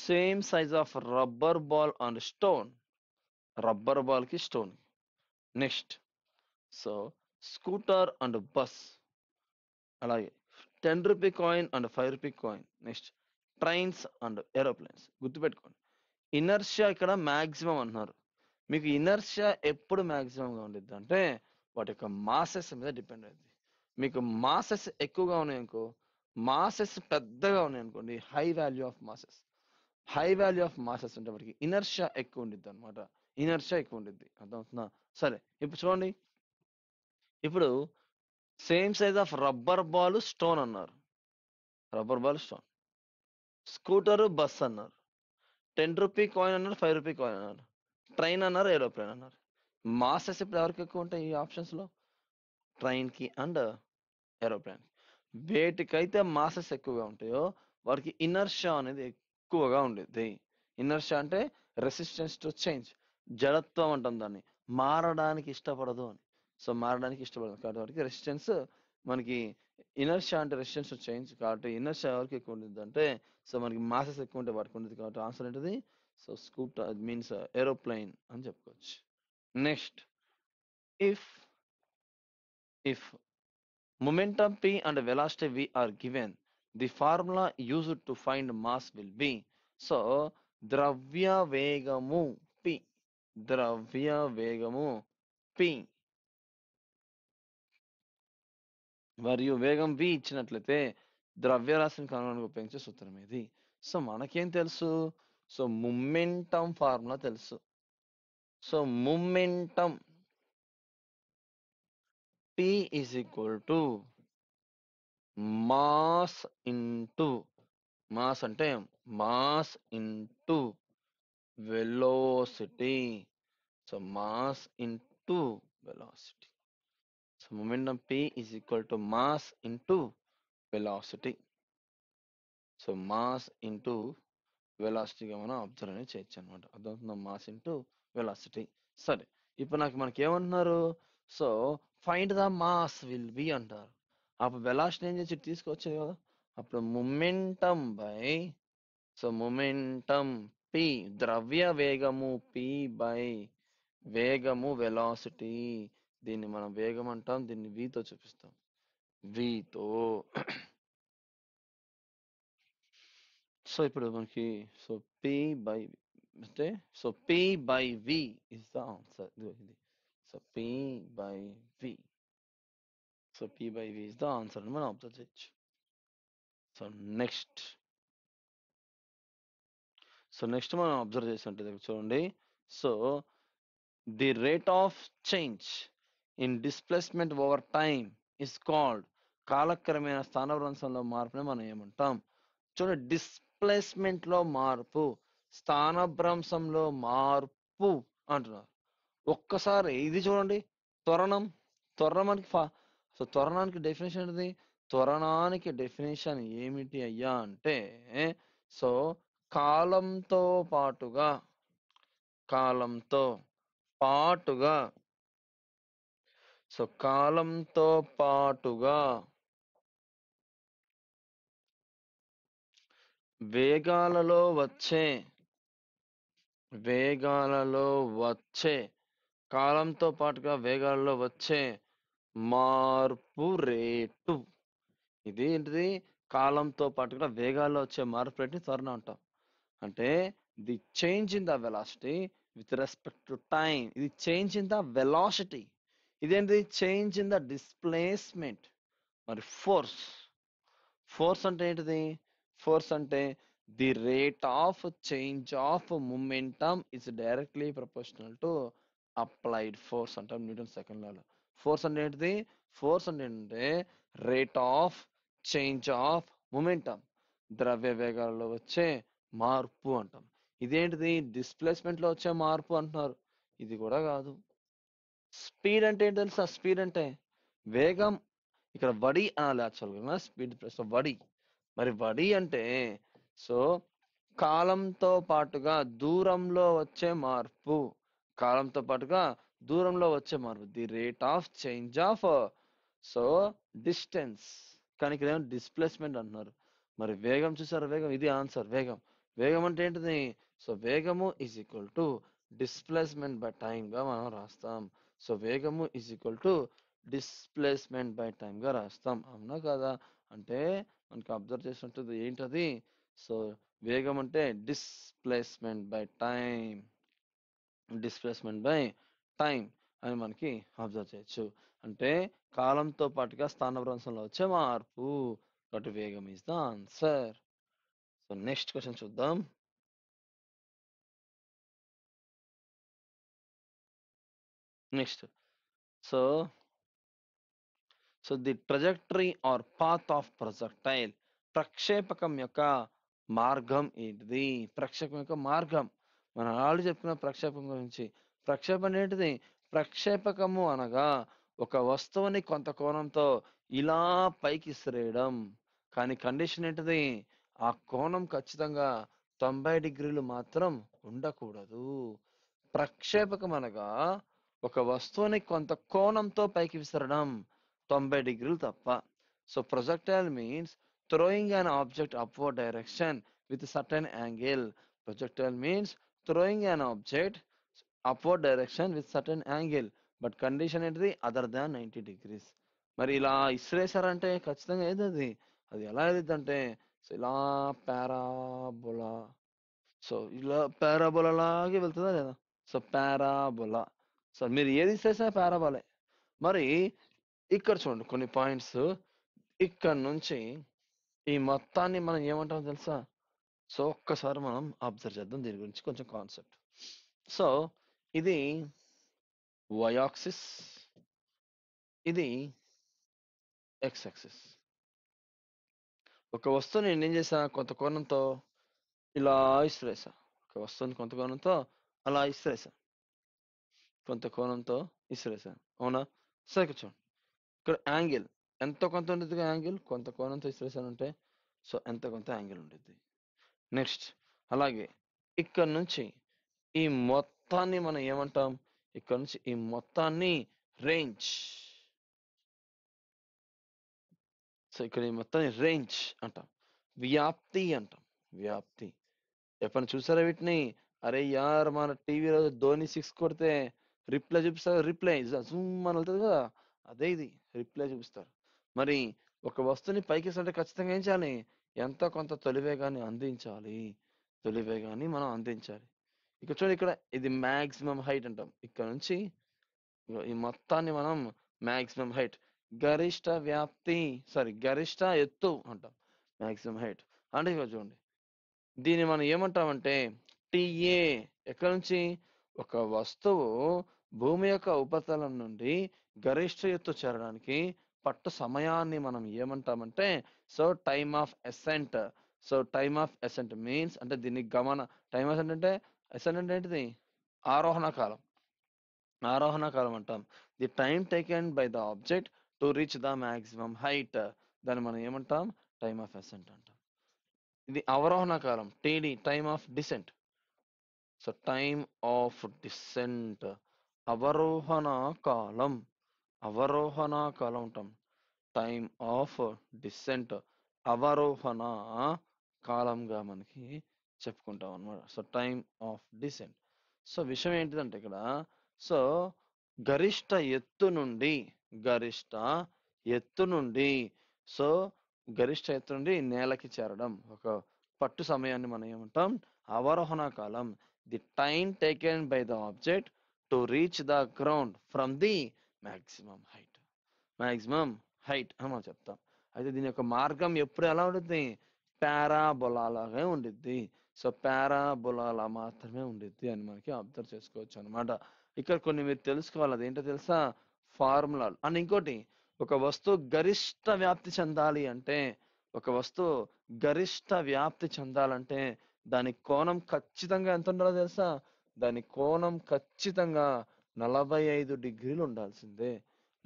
A: same size of rubber ball and stone rubber ball కి stone next so scooter and bus అలాగే ten rupee coin and five rupee coin next trains and aeroplanes గుర్తుపెట్టుకోండి ఇనర్షియా ఇక్కడ మ్యాక్సిమం అంటున్నారు మీకు ఇనర్షియా ఎప్పుడు మ్యాక్సిమంగా ఉండిద్ది అంటే వాటి యొక్క మాసెస్ మీద డిపెండ్ అయింది మీకు మాసెస్ ఎక్కువగా ఉన్నాయనుకో మాసెస్ పెద్దగా ఉన్నాయనుకోండి high value of masses high value of masses అంటే వాటికి ఇనర్షియా ఎక్కువ ఉండిద్ది అనమాట ఇనర్షియా ఎక్కువ ఉండిద్ది అర్థమవుతుందా సరే ఇప్పుడు చూడండి ఇప్పుడు same size of rubber ball stone అన్నారు rubber ball stone scooter bus అన్నారు టెన్ రూపీ కాయిన్ అన్నారు ఫైవ్ రూపీ కాయిన్ అన్నారు ట్రైన్ అన్నారు ఏరోప్లేన్ అన్నారు మాస్టర్స్ ఇప్పుడు ఎవరికి ఎక్కువ ఉంటాయి ఈ ఆప్షన్స్లో ట్రైన్కి అండ్ ఏరోప్లేన్ వేటికైతే మాసెస్ ఎక్కువగా ఉంటాయో వాడికి ఇనర్షా అనేది ఎక్కువగా ఉండేది ఇనర్షా అంటే రెసిస్టెన్స్ టు చేంజ్ జడత్వం అంటాం దాన్ని మారడానికి ఇష్టపడదు అని సో మారడానికి ఇష్టపడదు కాబట్టి వాడికి రెసిస్టెన్స్ మనకి ఇనర్షా అంటే రెసిస్టెన్స్ టు చేంజ్ కాబట్టి ఇనర్షా ఎవరికి ఎక్కువ ఉండేది అంటే సో మనకి మాసెస్ ఎక్కువ ఉంటే వాడికి ఉండేది కాబట్టి ఆన్సర్ ఏంటిది సో స్కూటర్ మీన్స్ ఏరోప్లైన్ అని చెప్పుకోవచ్చు next if if momentum p and velocity v r given the formula use to find mass will be so ద్రవ్య వేగము పి ద్రవ్య వేగము పి మరియు వేగం వి ఇచ్చినట్లయితే ద్రవ్యరాశిని కనుగొనడానికి ఉపయోగించే సూత్రం ఇది సో మనకేం తెలుసు సో మొమెంటం ఫార్ములా తెలుసు so momentum p is equal to mass into mass అంటే mass into velocity so mass into velocity so momentum p is equal to mass into velocity so mass into వెలాసిటీగా మనం observe అనేది చేయొచ్చు అనమాట అర్థమవుతుందా mass into velocity సరే ఇప్పుడు నాకు మనకి ఏమంటున్నారు so find the mass will be అంటారు అప్పుడు వెలాసిటీ ఏం చేసి తీసుకొచ్చింది కదా అప్పుడు momentum by so momentum p ద్రవ్య వేగము పి బై వేగము వెలాసిటీ దీన్ని మనం వేగం అంటాం దీన్ని వీతో చూపిస్తాం వీతో సో ఇప్పుడు మనకి so p by v Okay? So P by V is the answer. So P by V. So P by V is the answer అని మనం అబ్జర్వ్ చేయొచ్చు సో నెక్స్ట్ సో నెక్స్ట్ మనం అబ్జర్వ్ చేస్తుంటే చూడండి so the rate of change in displacement over time is called కాలక్రమేణ స్థానభ్రంశంలో మార్పుని మనం ఏమంటాం చూడండి లో మార్పు స్థానభ్రంశంలో మార్పు అంటున్నారు ఒక్కసారి ఇది చూడండి త్వరణం త్వరణానికి ఫా సో త్వరణానికి డెఫినేషన్ ఏంటిది త్వరణానికి డెఫినేషన్ ఏమిటి అయ్యా అంటే సో కాలంతో పాటుగా కాలంతో పాటుగా
B: సో కాలంతో పాటుగా వేగాలలో వచ్చే
A: వేగాలలో వచ్చే కాలంతో పాటుగా వేగాలలో వచ్చే మార్పు రేటు ఇది ఏంటిది కాలంతో పాటుగా వేగాల్లో వచ్చే మార్పు రేటుని త్వరణ అంటాం అంటే the change in the velocity with respect to time ఇది చేంజ్ ఇన్ ద వెలాసిటీ ఇదేంటిది చేంజ్ ఇన్ ద డిస్ప్లేస్మెంట్ మరి ఫోర్స్ ఫోర్స్ అంటే ఏంటిది ఫోర్స్ అంటే the rate of change of momentum is directly proportional to applied force అంటాం Newton second లాలో force అంటే ఏంటిది ఫోర్స్ అంటే ఏంటంటే rate of change of momentum ద్రవ్య వేగాల్లో వచ్చే మార్పు అంటాం ఇదేంటిది డిస్ప్లేస్మెంట్లో వచ్చే మార్పు అంటున్నారు ఇది కూడా కాదు స్పీడ్ అంటే ఏంటి తెలుసా స్పీడ్ అంటే వేగం ఇక్కడ వడి అనాలి యాక్చువల్గా స్పీడ్ ప్లస్ వడి మరి వడి అంటే సో కాలంతో పాటుగా దూరంలో వచ్చే మార్పు కాలంతో పాటుగా దూరంలో వచ్చే మార్పు the rate of change of so distance కానీ ఇక్కడ డిస్ప్లేస్మెంట్ అంటున్నారు మరి వేగం చూసారు వేగం ఇది ఆన్సర్ వేగం వేగం అంటే ఏంటిది సో వేగము is equal to displacement by గా మనం రాస్తాం సో వేగము is equal to displacement by టైంగా రాస్తాం అవునా కదా అంటే మనకి అబ్జర్వ్ చేసినట్టు ఏంటది సో వేగం అంటే displacement by time displacement by time అని మనకి అబ్జర్వ్ చేయొచ్చు అంటే కాలంతో పాటుగా స్థానభ్రంశంలో వచ్చే మార్పు కాబట్టి వేగం
B: is the answer so next question చూద్దాం next so so the trajectory or path of projectile
A: ప్రక్షేపకం యొక్క మార్గం ఏంటిది ప్రక్షేపం యొక్క మార్గం మన ఆళ్ళు చెప్పిన ప్రక్షేపం గురించి ప్రక్షేపణ ఏంటిది ప్రక్షేపకము అనగా ఒక వస్తువుని కొంత కోణంతో ఇలా పైకి ఇసిరేయడం కానీ కండిషన్ ఏంటిది ఆ కోణం ఖచ్చితంగా తొంభై డిగ్రీలు మాత్రం ఉండకూడదు ప్రక్షేపకం అనగా ఒక వస్తువుని కొంత కోణంతో పైకి విసరడం తొంభై డిగ్రీలు తప్ప so projectile means throwing an object upward direction with a certain angle. Projectile means throwing an object upward direction with certain angle. but but condition ఏంటిది అదర్ దాన్ నైంటీ డిగ్రీస్ మరి ఇలా ఇసిరేసారంటే ఖచ్చితంగా ఏది అది అది ఎలా ఏదంటే సో ఇలా పారాబొలా సో ఇలా పారాబొలా లాగే వెళ్తుందా లేదా సో పారాబొలా సో మీరు ఏది ఇసిరేసినా పారాబొలే మరి ఇక్కడ చూడండి కొన్ని పాయింట్స్ ఇక్కడ నుంచి ఈ మొత్తాన్ని మనం ఏమంటాం తెలుసా సో ఒక్కసారి మనం అబ్జర్వ్ చేద్దాం దీని గురించి కొంచెం కాన్సెప్ట్
B: సో ఇది వయాక్సిస్ ఇది ఎక్స్
A: ఒక వస్తువుని నేనేం చేసా కొంత కోణంతో ఇలా ఇసురేసా ఒక వస్తువుని కొంత కోణంతో అలా ఇసురేసా కొంత కోణంతో ఇసురేసా అవునా సరే కూర్చోండి ఇక్కడ యాంగిల్ ఎంత కొంత ఉండిద్దిగా యాంగిల్ కొంత కోణం తీసేసాను ఉంటే సో ఎంత కొంత యాంగిల్ ఉండిద్ది నెక్స్ట్ అలాగే ఇక్కడ నుంచి ఈ మొత్తాన్ని మనం ఏమంటాం ఇక్కడ నుంచి ఈ మొత్తాన్ని రేంజ్ సో ఇక్కడ ఈ మొత్తాన్ని రేంజ్ అంటాం వ్యాప్తి అంటాం వ్యాప్తి ఎప్పుడైనా చూసారా వీటిని అరే యార్ మన టీవీలో ధోని సిక్స్ కొడితే రిప్లై చూపిస్తారు రిప్లై జూమ్ అని వెళ్తుంది కదా అదే ఇది రిప్లై చూపిస్తారు మరి ఒక వస్తువుని పైకి అంటే ఖచ్చితంగా ఏం చేయాలి ఎంత కొంత తొలివేగాన్ని అందించాలి తొలివేగాన్ని మనం అందించాలి ఇక చూడండి ఇక్కడ ఇది మ్యాక్సిమం హైట్ అంటాం ఇక్కడ నుంచి ఈ మొత్తాన్ని మనం మ్యాక్సిమం హైట్ గరిష్ట వ్యాప్తి సారీ గరిష్ట ఎత్తు అంటాం మ్యాక్సిమం హైట్ అంటే ఇక్కడ చూడండి దీన్ని మనం ఏమంటామంటే టిఏ ఎక్కడ నుంచి ఒక వస్తువు భూమి యొక్క ఉపతలం నుండి గరిష్ట ఎత్తు చేరడానికి పట్టు సమయాన్ని మనం ఏమంటామంటే so time of ascent so time of ascent means అంటే దీనికి గమన టైమ్ ఎసెంట్ అంటే ఎసెంట్ అంటే ఏంటిది ఆరోహణ కాలం ఆరోహణ కాలం అంటాం the time taken by the object to reach the maximum height దాన్ని మనం ఏమంటాం టైమ్ ఆఫ్ ఎసెంట్ అంటాం ఇది అవరోహణ కాలం TD time of descent so time of descent అవరోహణ కాలం అవరోహణ కాలం ఉంటాం టైం ఆఫ్ డిసెంట్ అవరోహణ కాలంగా మనకి చెప్పుకుంటాం అనమాట so time of descent so విషయం ఏంటిదంటే ఇక్కడ సో గరిష్ట ఎత్తు నుండి గరిష్ట ఎత్తు నుండి సో గరిష్ట ఎత్తు నుండి నేలకి చేరడం ఒక పట్టు సమయాన్ని మనం ఏమంటాం అవరోహణ కాలం the time taken by the object to reach the ground from the maximum height maximum height అని మనం చెప్తాం అయితే దీని యొక్క మార్గం ఎప్పుడు ఎలా ఉంటుంది పారాబొలాలాగా ఉండిద్ది సో పారాబొలాలా మాత్రమే ఉండిద్ది అని మనకి అబ్జర్వ్ చేసుకోవచ్చు అనమాట ఇక్కడ కొన్ని మీరు తెలుసుకోవాలి ఏంటో తెలుసా ఫార్ములాలు అండ్ ఇంకోటి ఒక వస్తువు గరిష్ట వ్యాప్తి చెందాలి అంటే ఒక వస్తువు గరిష్ట వ్యాప్తి చెందాలంటే దాని కోణం ఖచ్చితంగా ఎంత ఉండాలో తెలుసా దాని కోణం ఖచ్చితంగా నలభై ఐదు డిగ్రీలు ఉండాల్సిందే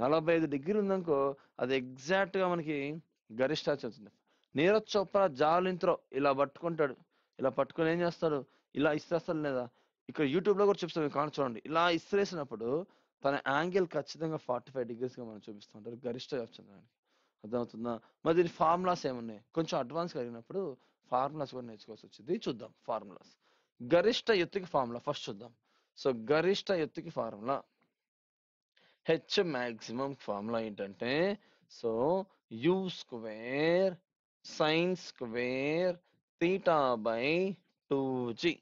A: నలభై ఐదు డిగ్రీలు ఉందనుకో అది ఎగ్జాక్ట్గా మనకి గరిష్ట వచ్చింది నీరజ్ చోప్రా జాలింత్రో ఇలా పట్టుకుంటాడు ఇలా పట్టుకొని ఏం చేస్తాడు ఇలా ఇస్తేస్తాడు లేదా ఇక్కడ యూట్యూబ్లో కూడా చూపిస్తాం కానీ చూడండి ఇలా ఇస్త్రేసినప్పుడు తన యాంగిల్ ఖచ్చితంగా ఫార్టీ ఫైవ్ గా మనం చూపిస్తుంటారు గరిష్ట చంద్రానికి అర్థమవుతుందా మరి దీని ఫార్ములాస్ ఏమున్నాయి కొంచెం అడ్వాన్స్ కలిగినప్పుడు ఫార్ములాస్ కూడా నేర్చుకోవాల్సి వచ్చింది చూద్దాం ఫార్ములాస్ గరిష్ట ఎత్తుకి ఫార్ములా ఫస్ట్ చూద్దాం సో గరిష్ట ఎత్తుకి ఫార్ములా హెచ్ మ్యాక్సిమం ఫార్ములా ఏంటంటే so u square sine square theta by two g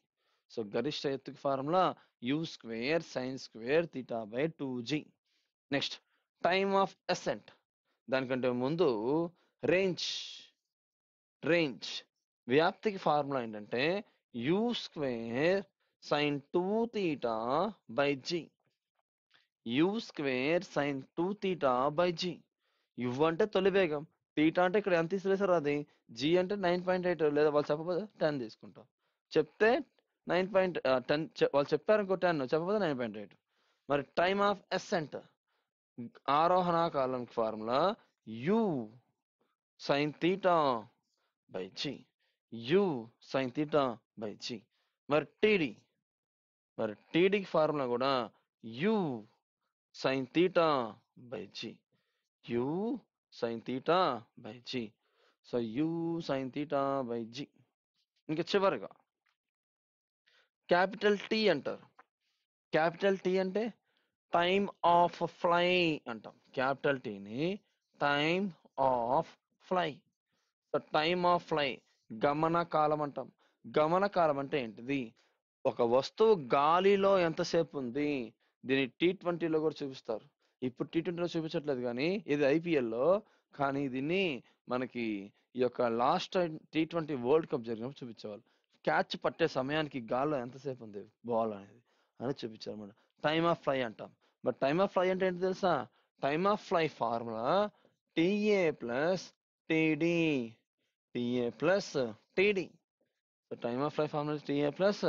A: so గరిష్ట ఎత్తుకి formula u square sine square theta by two g next time of ascent దానికంటే ముందు రేంజ్ రేంజ్ వ్యాప్తికి formula ఏంటంటే u square sine two theta by g u square sine two theta by g u అంటే తొలి వేగం theta అంటే ఇక్కడ ఎంత తీసుకురేసారు అది జీ అంటే నైన్ పాయింట్ ఎయిట్ లేదా వాళ్ళు చెప్పబోతే టెన్ తీసుకుంటాం చెప్తే నైన్ పాయింట్ టెన్ వాళ్ళు చెప్పారు ఇంకో టెన్ చెప్పబోతే నైన్ పాయింట్ ఎయిట్ మరి టైమ్ ఆఫ్ ఎస్సెంట్ ఆరోహణ కాలం formula u sine theta by g u sine theta by g మరి టీడీ మరి టీడీకి ఫార్ములా కూడా u sine theta by g u sine theta by g so u sine theta by g ఇంకా చివరిగా capital T అంటారు capital T అంటే time of fly అంటాం capital టీని time of fly so time of fly గమన కాలం అంటాం గమన కాలం అంటే ఏంటిది ఒక వస్తువు గాలిలో ఎంతసేపు ఉంది దీన్ని టీ ట్వంటీలో కూడా చూపిస్తారు ఇప్పుడు టీ ట్వంటీలో చూపించట్లేదు కానీ ఇది ఐపీఎల్లో కానీ దీన్ని మనకి ఈ యొక్క last T twenty World Cup జరిగినప్పుడు చూపించేవాళ్ళు క్యాచ్ పట్టే సమయానికి గాల్లో ఎంతసేపు ఉంది బాల్ అనేది అని చూపించారు అనమాట టైమ్ ఆఫ్ ఫ్లై అంటాం బట్ టైమ్ ఆఫ్ ఫ్లై అంటే ఏంటి తెలుసా time of fly formula TA plus TD TA plus TD so time of fly formula TA plus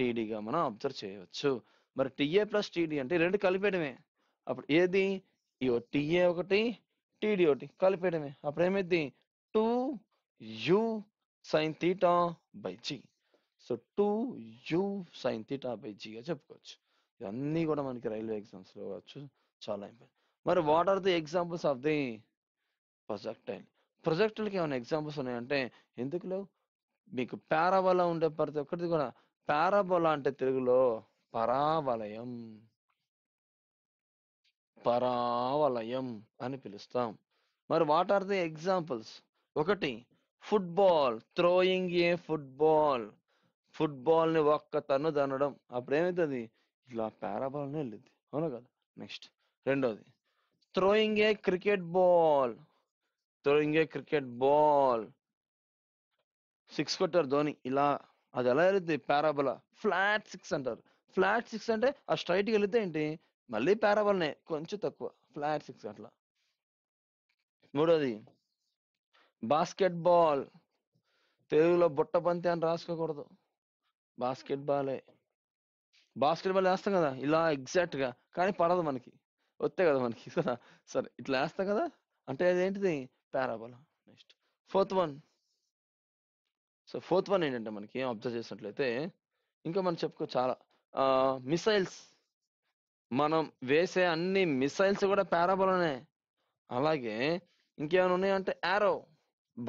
A: టీడీగా మనం అబ్జర్వ్ చేయవచ్చు మరి టీఏ ప్లస్ టీడీ అంటే రెండు కలిపేయడమే అప్పుడు ఏది టీఏ ఒకటి టీడీ ఒకటి కలిపేయడమే అప్పుడు ఏమైంది two u sine theta by g so two u sine theta by జీగా చెప్పుకోవచ్చు ఇవన్నీ కూడా మనకి రైల్వే లో వచ్చు చాలా ఇంపార్టెంట్ మరి what are the examples of the projectile ప్రొజెక్టులకి ఏమైనా ఎగ్జాంపుల్స్ ఉన్నాయంటే ఎందుకు లేవు మీకు వల్ల ఉండే ప్రతి ఒక్కటి కూడా పారాబోల అంటే తెలుగులో పరావలయం పరావలయం అని పిలుస్తాం మరి వాట్ ఆర్ ది ఎగ్జాంపుల్స్ ఒకటి football throwing a football football ని ఒక్క తన్ను తనడం అప్పుడేమవుతుంది ఇట్లా పారాబాల్ని వెళ్ళింది అవునా కదా నెక్స్ట్ రెండోది throwing a cricket ball throwing a cricket ball six కొట్టారు ధోని ఇలా అది ఎలా వెళ్తుంది పారాబల ఫ్లాట్ సిక్స్ అంటారు ఫ్లాట్ సిక్స్ అంటే ఆ స్ట్రైట్కి వెళితే ఏంటి మళ్ళీ పారాబల్నే కొంచెం తక్కువ ఫ్లాట్ సిక్స్ అట్లా మూడోది బాస్కెట్ బాల్ తెలుగులో బుట్ట పంతి అని రాసుకోకూడదు బాస్కెట్ బాలే బాస్కెట్ బాల్ వేస్తాం కదా ఇలా ఎగ్జాక్ట్గా కానీ పడదు మనకి వస్తే కదా మనకి సరే ఇట్లా వేస్తాం కదా అంటే అదేంటిది parabola next fourth one so fourth one ఏంటంటే మనకి అబ్జర్వ్ చేసినట్లయితే ఇంకా మనం చెప్పుకో చాలా మిసైల్స్ మనం వేసే అన్ని మిసైల్స్ కూడా ఉన్నాయి అలాగే ఇంకేమైనా ఉన్నాయంటే యారో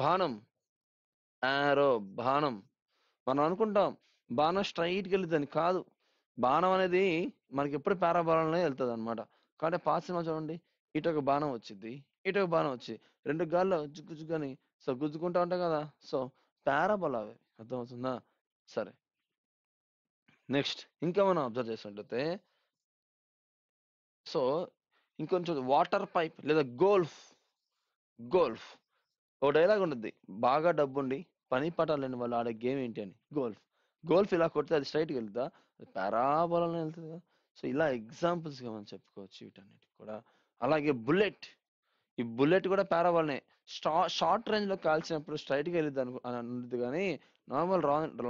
A: బాణం యారో బాణం మనం అనుకుంటాం బాణం స్ట్రైట్కి వెళ్తుంది కాదు బాణం అనేది మనకి ఎప్పుడు పారాబోలనే వెళ్తుంది అనమాట కాబట్టి సినిమా చూడండి ఇటు ఒక బాణం వచ్చింది ఇటు ఒక బాణం వచ్చి రెండు గాల్లో జుగ్గు జుగ్గు అని సో గుజ్జుకుంటా ఉంటాం కదా సో పారాబోలా అవి అర్థమవుతుందా సరే నెక్స్ట్ ఇంకా మనం అబ్జర్వ్ చేసినట్టయితే సో ఇంకొంచెం వాటర్ పైప్ లేదా గోల్ఫ్ గోల్ఫ్ ఒక డైలాగ్ ఉంటుంది బాగా డబ్బుండి పని పట్టాలని వాళ్ళు ఆడే గేమ్ ఏంటి అని గోల్ఫ్ గోల్ఫ్ ఇలా కొడితే అది స్ట్రైట్కి వెళ్తా పారాబోలాలో వెళ్తుంది కదా సో ఇలా ఎగ్జాంపుల్స్గా మనం చెప్పుకోవచ్చు వీటన్నిటికి కూడా అలాగే బుల్లెట్ ఈ బుల్లెట్ కూడా పారా షార్ట్ రేంజ్ లో కాల్చినప్పుడు స్ట్రైట్ గా వెళ్ళిద్ది అనుకు ఉంటుంది కానీ నార్మల్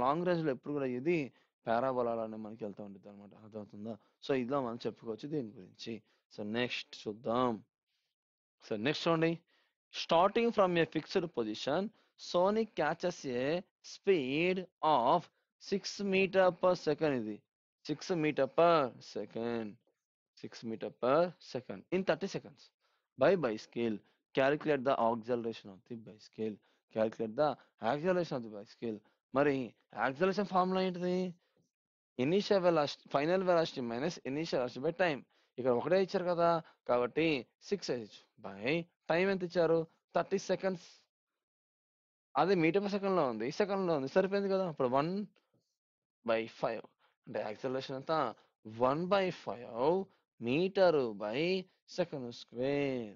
A: లాంగ్ రేంజ్ లో ఎప్పుడు కూడా ఇది పారాబలాలనే మనకి వెళ్తూ ఉంటుంది అనమాట అర్థమవుతుందా సో ఇదిలో మనం చెప్పుకోవచ్చు దీని గురించి సో నెక్స్ట్ చూద్దాం సో నెక్స్ట్ చూడండి starting from a fixed position Soni catches a speed of six metre per second ఇది six metre per second six metre per second in thirty seconds by bicycle calculate the acceleration of the bicycle biscale the the of the bicycle మరి acceleration formula ఏంటిది initial velocity final velocity minus initial velocity by time ఇక్కడ ఒకటే ఇచ్చారు కదా కాబట్టి six H by time ఎంత ఇచ్చారు thirty seconds అదే మీటర్ పర్ లో ఉంది ఈ లో ఉంది సరిపోయింది కదా అప్పుడు వన్ బై ఫైవ్ అంటే యాక్సలేషన్ అంతా one by five metre by second square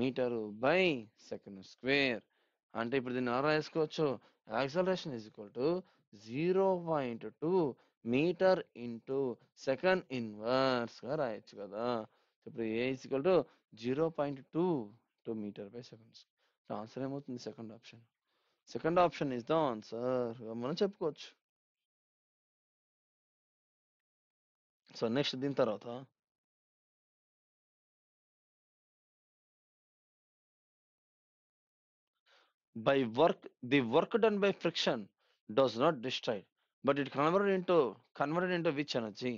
A: metre by second square అంటే ఇప్పుడు దీన్ని ఎలా రాసుకోవచ్చు acceleration is equal to zero point two metre into second ఇన్వర్స్గా రాయొచ్చు కదా ఇప్పుడు a is equal to zero point two two metre by square answer ఏమవుతుంది second option second
B: option is the answer మనం చెప్పుకోవచ్చు సో నెక్స్ట్ దీని తర్వాత by work the
A: work done by friction does not destroy, but it converted into converted into which energy?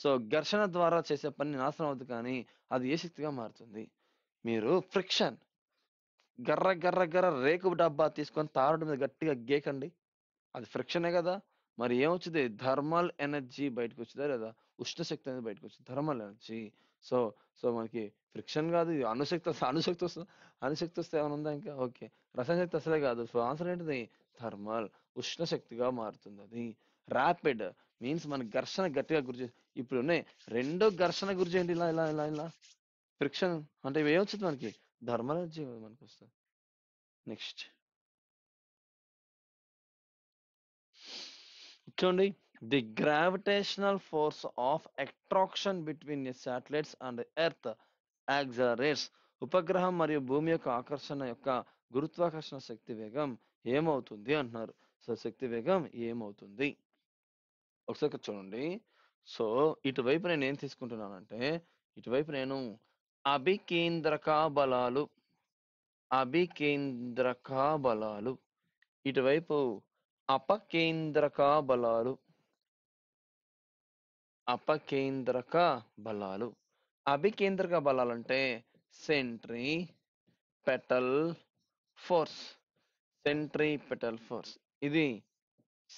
A: So ఘర్షణ ద్వారా చేసే పని నాశనం అవుతుంది కానీ అది ఏ శక్తిగా మారుతుంది మీరు ఫ్రిక్షన్ గర్ర గర్ర గర్ర రేకు డబ్బా తీసుకొని తారడం మీద గట్టిగా గేకండి అది ఫ్రిక్షనే కదా మరి ఏమొచ్చింది థర్మల్ ఎనర్జీ బయటకు వచ్చిందా లేదా ఉష్ణ శక్తి అనేది బయటకు వచ్చింది థర్మల్ ఎనర్జీ సో సో మనకి ఫ్రిక్షన్ కాదు ఇది వస్తే అనుశక్తి వస్తుంది అనుశక్తి వస్తే ఏమైనా ఉందా ఇంకా ఓకే రసాయన శక్తి అసలే కాదు సో ఆన్సర్ ఏంటిది థర్మల్ ఉష్ణ శక్తిగా మారుతుంది అది ర్యాపిడ్ మీన్స్ మన ఘర్షణ గట్టిగా గురి ఇప్పుడు ఉన్నాయి రెండో ఘర్షణ గురి చేయండి ఇలా ఇలా ఇలా ఇలా ఫ్రిక్షన్ అంటే ఇవి ఏమొచ్చింది మనకి థర్మల్ ఎనర్జీ మనకి వస్తుంది నెక్స్ట్ చూడండి the gravitational force of attraction between a satellites and earth earth ఉపగ్రహం మరియు భూమి యొక్క ఆకర్షణ యొక్క గురుత్వాకర్షణ శక్తి వేగం ఏమవుతుంది అంటున్నారు సో శక్తి వేగం ఏమవుతుంది ఒకసారి చూడండి సో ఇటువైపు నేను ఏం తీసుకుంటున్నానంటే ఇటువైపు నేను అభికేంద్రక బలాలు అభికేంద్రక బలాలు ఇటువైపు అపకేంద్రక బలాలు అపకేంద్రక బలాలు అభికేంద్రక అంటే centripetal force centripetal force ఇది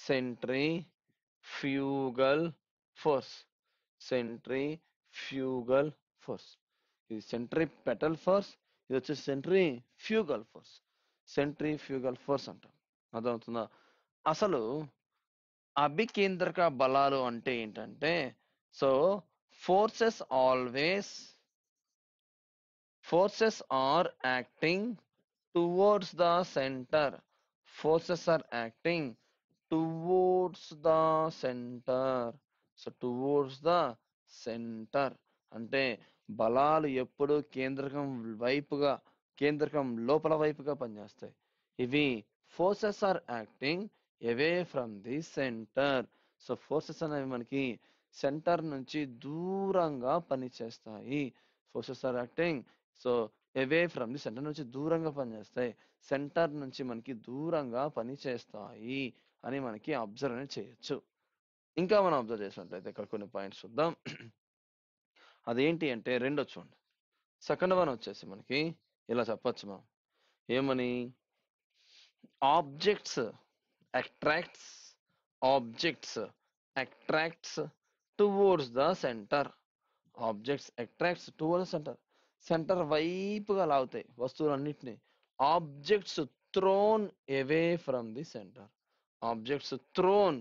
A: centrifugal force centrifugal force ఇది సెంట్రీ పెటల్ ఫోర్స్ ఇది వచ్చి centrifugal force centrifugal force అంటాం అర్థమవుతుందా అసలు అభికేంద్రక బలాలు అంటే ఏంటంటే so forces always forces are acting towards the centre forces are acting towards the centre so towards the centre అంటే బలాలు ఎప్పుడు కేంద్రకం వైపుగా కేంద్రకం లోపల వైపుగా పనిచేస్తాయి ఇవి forces are acting away from the centre so forces అనేవి మనకి సెంటర్ నుంచి దూరంగా పనిచేస్తాయి forces are acting so away from the centre నుంచి దూరంగా పనిచేస్తాయి సెంటర్ నుంచి మనకి దూరంగా పనిచేస్తాయి అని మనకి అబ్జర్వ్ అనేది చేయొచ్చు ఇంకా మనం అబ్జర్వ్ చేసినట్లయితే ఇక్కడ కొన్ని పాయింట్స్ చూద్దాం అదేంటి అంటే రెండు చూడండి సెకండ్ వన్ వచ్చేసి మనకి ఇలా చెప్పచ్చు మనం ఏమని objects attracts objects attracts towards the centre objects attracts towards centre centre వైపుగా లాగుతాయి వస్తువులన్నింటినీ objects thrown away from the centre objects thrown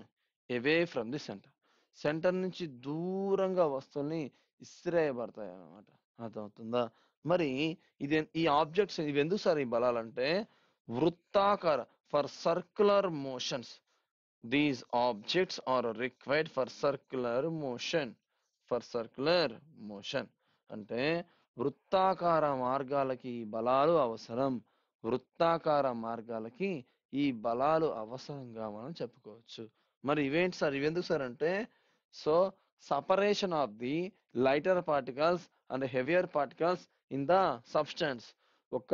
A: away from the centre centre నుంచి దూరంగా వస్తువుల్ని ఇసిరేయబడతాయి అనమాట అర్థమవుతుందా మరి ఇది ఈ ఆబ్జెక్ట్స్ ఇవి ఎందుకు సార్ ఈ బలాలంటే వృత్తాకార for circular motions these objects are required for circular motion for circular motion అంటే వృత్తాకార మార్గాలకి బలాలు అవసరం వృత్తాకార మార్గాలకి ఈ బలాలు అవసరంగా మనం చెప్పుకోవచ్చు మరి ఇవేంటి సార్ ఇవెందుకు సార్ అంటే so separation of the lighter particles and heavier particles in the substance ఒక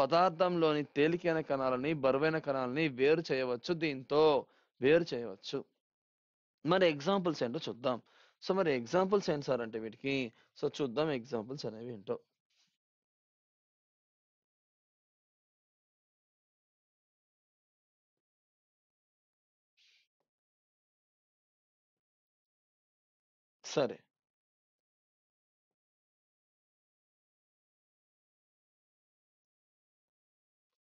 A: పదార్థంలోని తేలికైన కణాలని బరువైన కణాలని వేరు చేయవచ్చు దీంతో వేరు చేయవచ్చు మరి ఎగ్జాంపుల్స్ ఏంటో చూద్దాం
B: సో మరి ఎగ్జాంపుల్స్ ఏంటి సార్ అంటే వీటికి సో చూద్దాం ఎగ్జాంపుల్స్ అనేవి ఏంటో సరే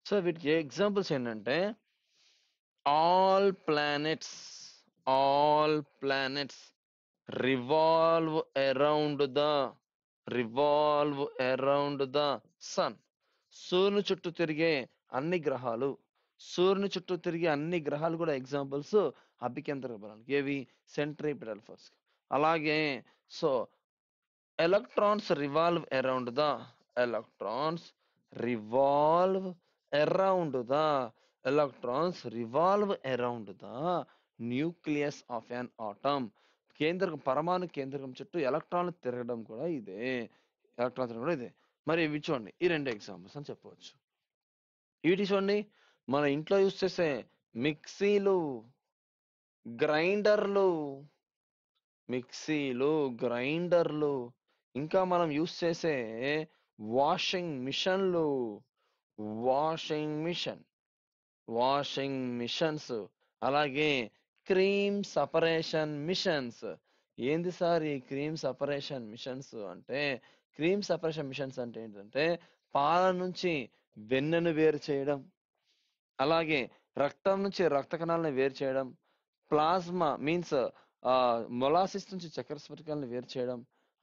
B: సో వీటికి ఎగ్జాంపుల్స్ ఏంటంటే
A: all planets all planets revolve around the revolve around the sun సూర్యుని చుట్టూ తిరిగే అన్ని గ్రహాలు సూర్యుని చుట్టూ తిరిగే అన్ని గ్రహాలు కూడా ఎగ్జాంపుల్స్ అభికేంద్ర బలానికి ఏవి సెంట్రిపిటల్ ఫోర్స్ అలాగే so electrons revolve around the electrons revolve around the electrons revolve around the nucleus of an atom కేంద్రకం పరమాణు కేంద్రకం చుట్టూ ఎలక్ట్రాన్లు తిరగడం కూడా ఇదే ఎలక్ట్రాన్ తిరగడం కూడా ఇదే మరి ఇవి చూడండి ఈ రెండు ఎగ్జాంపుల్స్ అని చెప్పవచ్చు వీటి చూడండి మన ఇంట్లో యూస్ చేసే మిక్సీలు గ్రైండర్లు మిక్సీలు గ్రైండర్లు ఇంకా మనం యూస్ చేసే వాషింగ్ మిషన్లు వాషింగ్ మిషన్ వాషింగ్ మిషన్స్ అలాగే క్రీమ్ సపరేషన్ మిషన్స్ ఏంది సార్ ఈ క్రీమ్ సపరేషన్ మిషన్స్ అంటే క్రీమ్ సపరేషన్ మిషన్స్ అంటే ఏంటంటే పాల నుంచి వెన్నెను వేరు చేయడం అలాగే రక్తం నుంచి రక్త కణాలను వేరు చేయడం ప్లాస్మా మీన్స్ మొలాసిస్ నుంచి చక్కెర స్ఫటికాలను వేరు చేయడం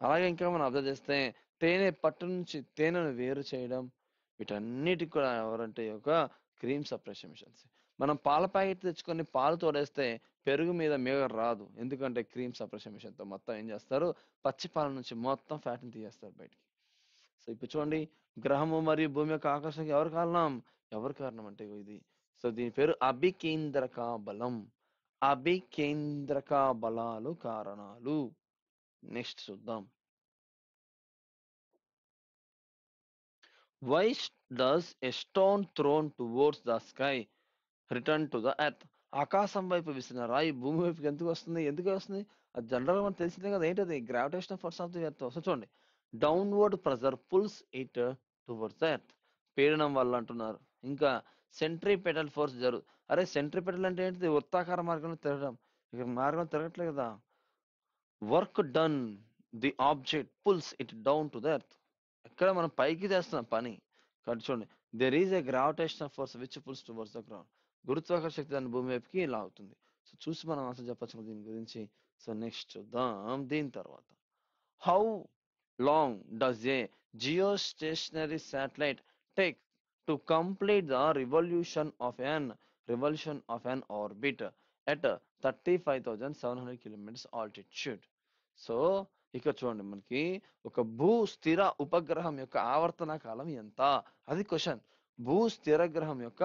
A: అలాగే ఇంకా మనం అబ్జర్వ్ చేస్తే తేనె పట్టు నుంచి తేనెను వేరు చేయడం వీటన్నిటికి కూడా ఎవరంటే ఒక క్రీమ్ సప్రెషన్ మిషన్స్ మనం పాల ప్యాకెట్ తెచ్చుకొని పాలు తోడేస్తే పెరుగు మీద మేగ రాదు ఎందుకంటే క్రీమ్ సప్రెషన్ మిషన్తో మొత్తం ఏం చేస్తారు పచ్చి పాల నుంచి మొత్తం ఫ్యాట్ని తీసేస్తారు బయటికి సో ఇప్పుడు చూడండి గ్రహము మరియు భూమి యొక్క ఆకర్షణకి ఎవరు కారణం ఎవరు కారణం అంటే ఇది సో దీని పేరు అభికేంద్రక బలం అభికేంద్రక బలాలు కారణాలు నెక్స్ట్ చూద్దాం Why does a stone thrown towards the sky return to the earth? ఆకాశం వైపు విసిన రాయి భూమి వైపుకి ఎందుకు వస్తుంది ఎందుకు వస్తుంది అది జనరల్ మనకు తెలిసిందే కదా ఏంటది gravitation force of the earth వస్తుంది చూడండి downward pressure pulls it towards the earth పీడనం వల్ల అంటున్నారు ఇంకా సెంట్రీ పెటల్ ఫోర్స్ జరు అరే సెంట్రీ పెటల్ అంటే ఏంటిది వృత్తాకార మార్గంలో తిరగడం ఇక మార్గం తిరగట్లేదు కదా work done the object pulls it down to the earth ఎక్కడ మనం పైకి తెస్తున్నాం పని కాబట్టి చూడండి there is a gravitation of force which pulls towards the ground గురుత్వాకర్ శక్తి దాని భూమి వైపుకి ఇలా అవుతుంది సో చూసి మనం అసలు చెప్పచ్చు దీని గురించి సో నెక్స్ట్ దాం దీని తర్వాత how long does a geostationary satellite take to complete the revolution of an revolution of an orbit at thirty five thousand seven hundred kilometres altitude so ఇక చూడండి మనకి ఒక భూ స్థిర ఉపగ్రహం యొక్క ఆవర్తన కాలం ఎంత అది క్వశ్చన్ భూ స్థిర గ్రహం యొక్క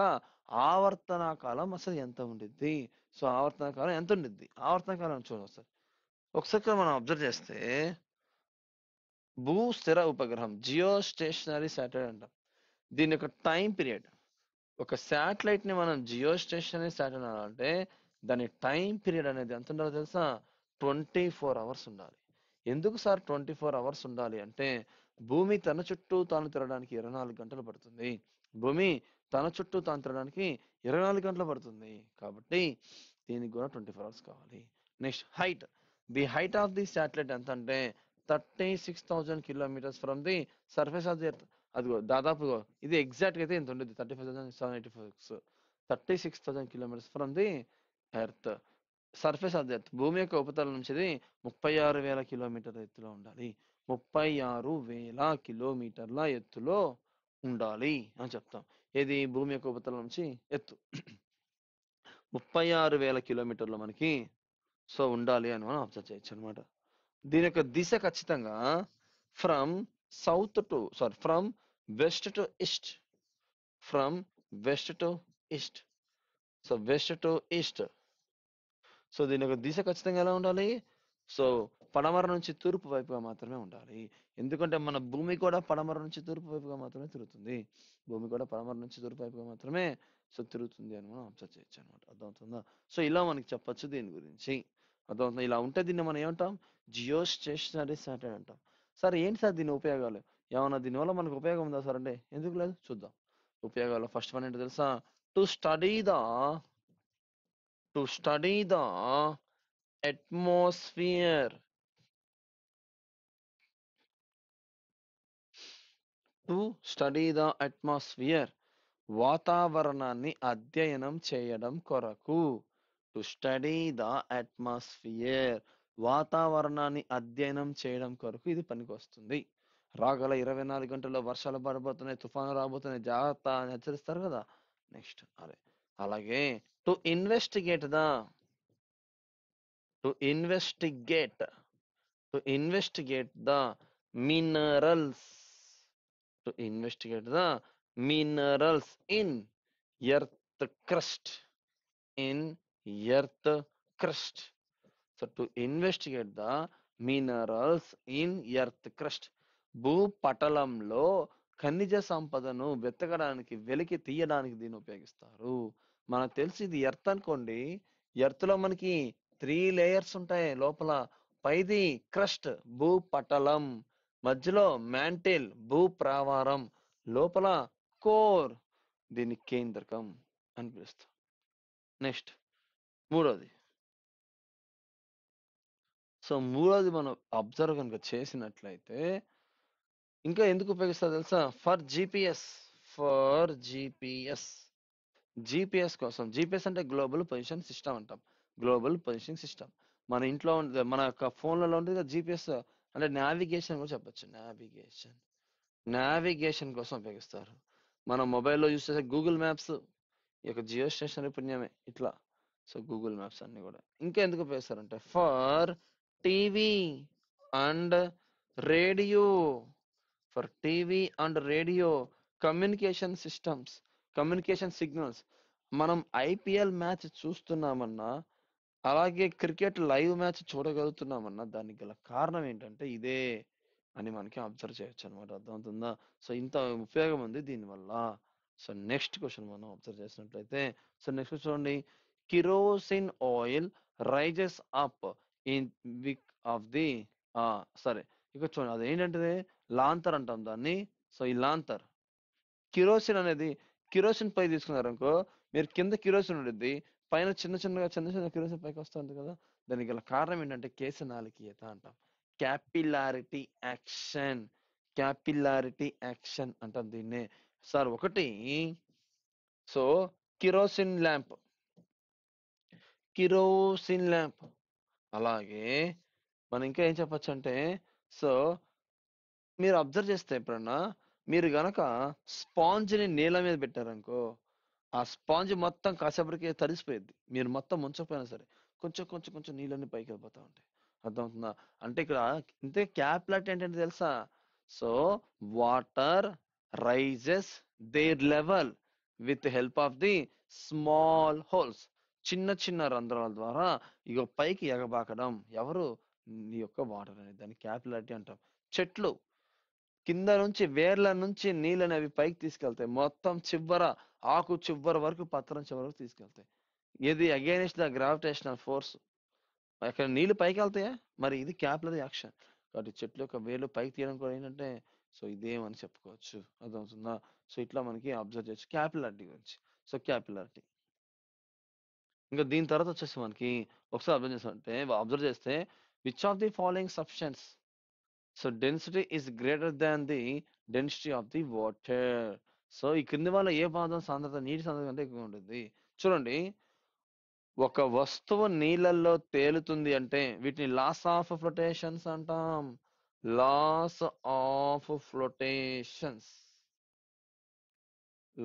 A: ఆవర్తన కాలం అసలు ఎంత ఉండిద్ది సో ఆవర్తన కాలం ఎంత ఉండిద్ది ఆవర్తన కాలం చూడండి ఒకసారి ఒకసారి మనం అబ్జర్వ్ చేస్తే భూ స్థిర ఉపగ్రహం జియో స్టేషనరీ శాటిలైట్ అంటాం దీని యొక్క టైం పీరియడ్ ఒక శాటిలైట్ ని మనం జియో స్టేషనరీ శాటిలైట్ అంటే దాని టైం పీరియడ్ అనేది ఎంత ఉండాలో తెలుసా ట్వంటీ ఫోర్ అవర్స్ ఉండాలి ఎందుకు సార్ ట్వంటీ ఫోర్ అవర్స్ ఉండాలి అంటే భూమి తన చుట్టూ తాను తిరగడానికి ఇరవై నాలుగు గంటలు పడుతుంది భూమి తన చుట్టూ తాను తిరగడానికి ఇరవై నాలుగు గంటలు పడుతుంది కాబట్టి దీనికి కూడా ట్వంటీ ఫోర్ అవర్స్ కావాలి next height the height of the satellite ఎంత అంటే thirty six thousand kilometres from the surface of the earth అదిగో దాదాపు ఇది ఎగ్జాక్ట్గా అయితే ఇంత ఉండేది thirty five thousand seven eighty six thirty six thousand kilometres from the earth surface of earth భూమి యొక్క ఉపతలం నుంచిది ముప్పై ఆరు వేల కిలోమీటర్ల ఎత్తులో ఉండాలి ముప్పై ఆరు వేల కిలోమీటర్ల ఎత్తులో ఉండాలి అని చెప్తాం ఏది భూమి యొక్క ఉపతలం నుంచి ఎత్తు ముప్పై ఆరు వేల కిలోమీటర్లు మనకి సో ఉండాలి అని మనం అబ్జర్వ్ చేయొచ్చు అనమాట దీని యొక్క దిశ ఖచ్చితంగా from south to sorry from west to east from west to east so west to east so దీని యొక్క దిశ ఖచ్చితంగా ఎలా ఉండాలి సో పడమర నుంచి తూర్పు వైపుగా మాత్రమే ఉండాలి ఎందుకంటే మన భూమి కూడా పడమర నుంచి తూర్పు వైపుగా మాత్రమే తిరుగుతుంది భూమి కూడా పడమర నుంచి తూర్పు వైపుగా మాత్రమే సో తిరుగుతుంది అని మనం అబ్జర్వ్ చేయొచ్చు అనమాట అర్థమవుతుందా సో ఇలా మనకి చెప్పచ్చు దీని గురించి అర్థమవుతుంది ఇలా ఉంటే దీన్ని మనం ఏమంటాం జియో స్టేషనరీ శాటిలైట్ అంటాం సార్ ఏంటి సార్ దీని ఉపయోగాలు ఏమన్నా దీనివల్ల మనకు ఉపయోగం ఉందా సార్ అంటే ఎందుకు లేదు చూద్దాం ఉపయోగాలు ఫస్ట్ వన్ ఏంటో తెలుసా to study the
B: to study the atmosphere. To
A: study the atmosphere వాతావరణాన్ని అధ్యయనం చేయడం కొరకు టు స్టడీ ద అట్మాస్ఫియర్ వాతావరణాన్ని అధ్యయనం చేయడం కొరకు ఇది పనికొస్తుంది రాగల ఇరవై నాలుగు గంటల్లో వర్షాలు పడబోతున్నాయి తుఫాను రాబోతున్నాయి జాగ్రత్త అని హెచ్చరిస్తారు కదా నెక్స్ట్ అరే అలాగే to investigate the to investigate to investigate the minerals to investigate the minerals in earth crust in earth crust so to investigate the minerals in earth crust భూపటలంలో ఖనిజ సంపదను వెతకడానికి వెలికి తీయడానికి దీన్ని ఉపయోగిస్తారు మనకు తెలిసి ఇది ఎర్త్ అనుకోండి ఎర్త్ లో మనకి త్రీ లేయర్స్ ఉంటాయి లోపల పైది క్రస్ట్ భూ పటలం మధ్యలో మ్యాంటిల్ భూ ప్రావారం
B: లోపల కోర్ దీని కేంద్రకం అని పిలుస్తాం నెక్స్ట్ మూడోది సో మూడోది
A: మనం అబ్జర్వ్ కనుక చేసినట్లయితే ఇంకా ఎందుకు ఉపయోగిస్తా తెలుసా for GPS for GPS GPS కోసం జీపీఎస్ అంటే గ్లోబల్ పొజిషన్ సిస్టమ్ అంటాం గ్లోబల్ పొజిషన్ సిస్టమ్ మన ఇంట్లో ఉంటుంది మన యొక్క ఫోన్లలో ఉంటుంది జీపీఎస్ అంటే నావిగేషన్ కూడా చెప్పచ్చు నావిగేషన్ నావిగేషన్ కోసం ఉపయోగిస్తారు మన మొబైల్లో యూస్ చేసే గూగుల్ మ్యాప్స్ ఈ యొక్క జియో స్టేషనరీ పుణ్యమే ఇట్లా సో గూగుల్ మ్యాప్స్ అన్ని కూడా ఇంకా ఎందుకు ఉపయోగిస్తారంటే for TV and radio for TV and radio communication systems communication signals మనం ఐపీఎల్ మ్యాచ్ చూస్తున్నామన్నా అలాగే క్రికెట్ లైవ్ మ్యాచ్ చూడగలుగుతున్నామన్నా దానికి గల కారణం ఏంటంటే ఇదే అని మనకి అబ్జర్వ్ చేయొచ్చు అనమాట అర్థమవుతుందా సో ఇంత ఉపయోగం ఉంది దీనివల్ల సో నెక్స్ట్ క్వశ్చన్ మనం అబ్జర్వ్ చేసినట్లయితే సో నెక్స్ట్ చూడండి kerosene oil rises up in wick of the సరే ఇక చూడండి అది ఏంటంటే లాంతర్ అంటాం దాన్ని సో ఈ లాంతర్ కిరోసిన్ అనేది కిరోసిన్ పై తీసుకున్నారు అనుకో మీరు కింద కిరోసిన్ ఉండిద్ది పైన చిన్న చిన్నగా చిన్న చిన్న కిరోసిన్ పైకి వస్తుంది కదా దానికి గల కారణం ఏంటంటే కేశనాలికీయత అంటాం క్యాపిలారిటీ యాక్షన్ క్యాపిలారిటీ యాక్షన్ అంటాం దీన్నే సార్ ఒకటి so kerosene lamp kerosene lamp అలాగే మనం ఇంకా ఏం చెప్పచ్చు అంటే సో మీరు అబ్జర్వ్ చేస్తే ఎప్పుడన్నా మీరు గనక స్పాంజ్ని నీళ్ళ మీద పెట్టారనుకో ఆ స్పాంజ్ మొత్తం కాసేపటికి తరిసిపోయింది మీరు మొత్తం ఉంచకపోయినా సరే కొంచెం కొంచెం కొంచెం నీళ్ళని పైకి వెళ్ళిపోతా ఉంటాయి అర్థమవుతుందా అంటే ఇక్కడ ఇంతే క్యాప్లాట్ ఏంటంటే తెలుసా so water rises their level with help of the small holes చిన్న చిన్న రంధ్రాల ద్వారా ఇక పైకి ఎగబాకడం ఎవరు నీ యొక్క వాటర్ అనేది దాన్ని క్యాపిలారిటీ అంటాం చెట్లు కింద నుంచి వేర్ల నుంచి నీళ్ళని అవి పైకి తీసుకెళ్తాయి మొత్తం చివర ఆకు చివ్వర వరకు పత్రం చివరకు తీసుకెళ్తాయి ఇది అగేనిస్ట్ ద గ్రావిటేషనల్ ఫోర్స్ అక్కడ నీళ్ళు పైకి వెళ్తాయా మరి ఇది క్యాపిల యాక్షన్ కాబట్టి చెట్లు యొక్క వేర్లు పైకి తీయడం కూడా ఏంటంటే సో ఇదేమని చెప్పుకోవచ్చు అర్థమవుతుందా సో ఇట్లా మనకి అబ్జర్వ్ చేయొచ్చు క్యాపిలారిటీ గురించి సో క్యాపిలారిటీ ఇంకా దీని తర్వాత వచ్చేసి మనకి ఒకసారి అబ్జర్వ్ చేస్తామంటే అబ్జర్వ్ చేస్తే which of the following substance so density is greater than the density of the water so ఈ కింది వల్ల ఏ పాదం సాంద్రత నీటి సాంద్రత కంటే ఎక్కువ ఉంటుంది చూడండి ఒక వస్తువు నీళ్ళల్లో తేలుతుంది అంటే వీటిని లాస్ ఆఫ్ ఫ్లోటేషన్స్ అంటాం laws of flotations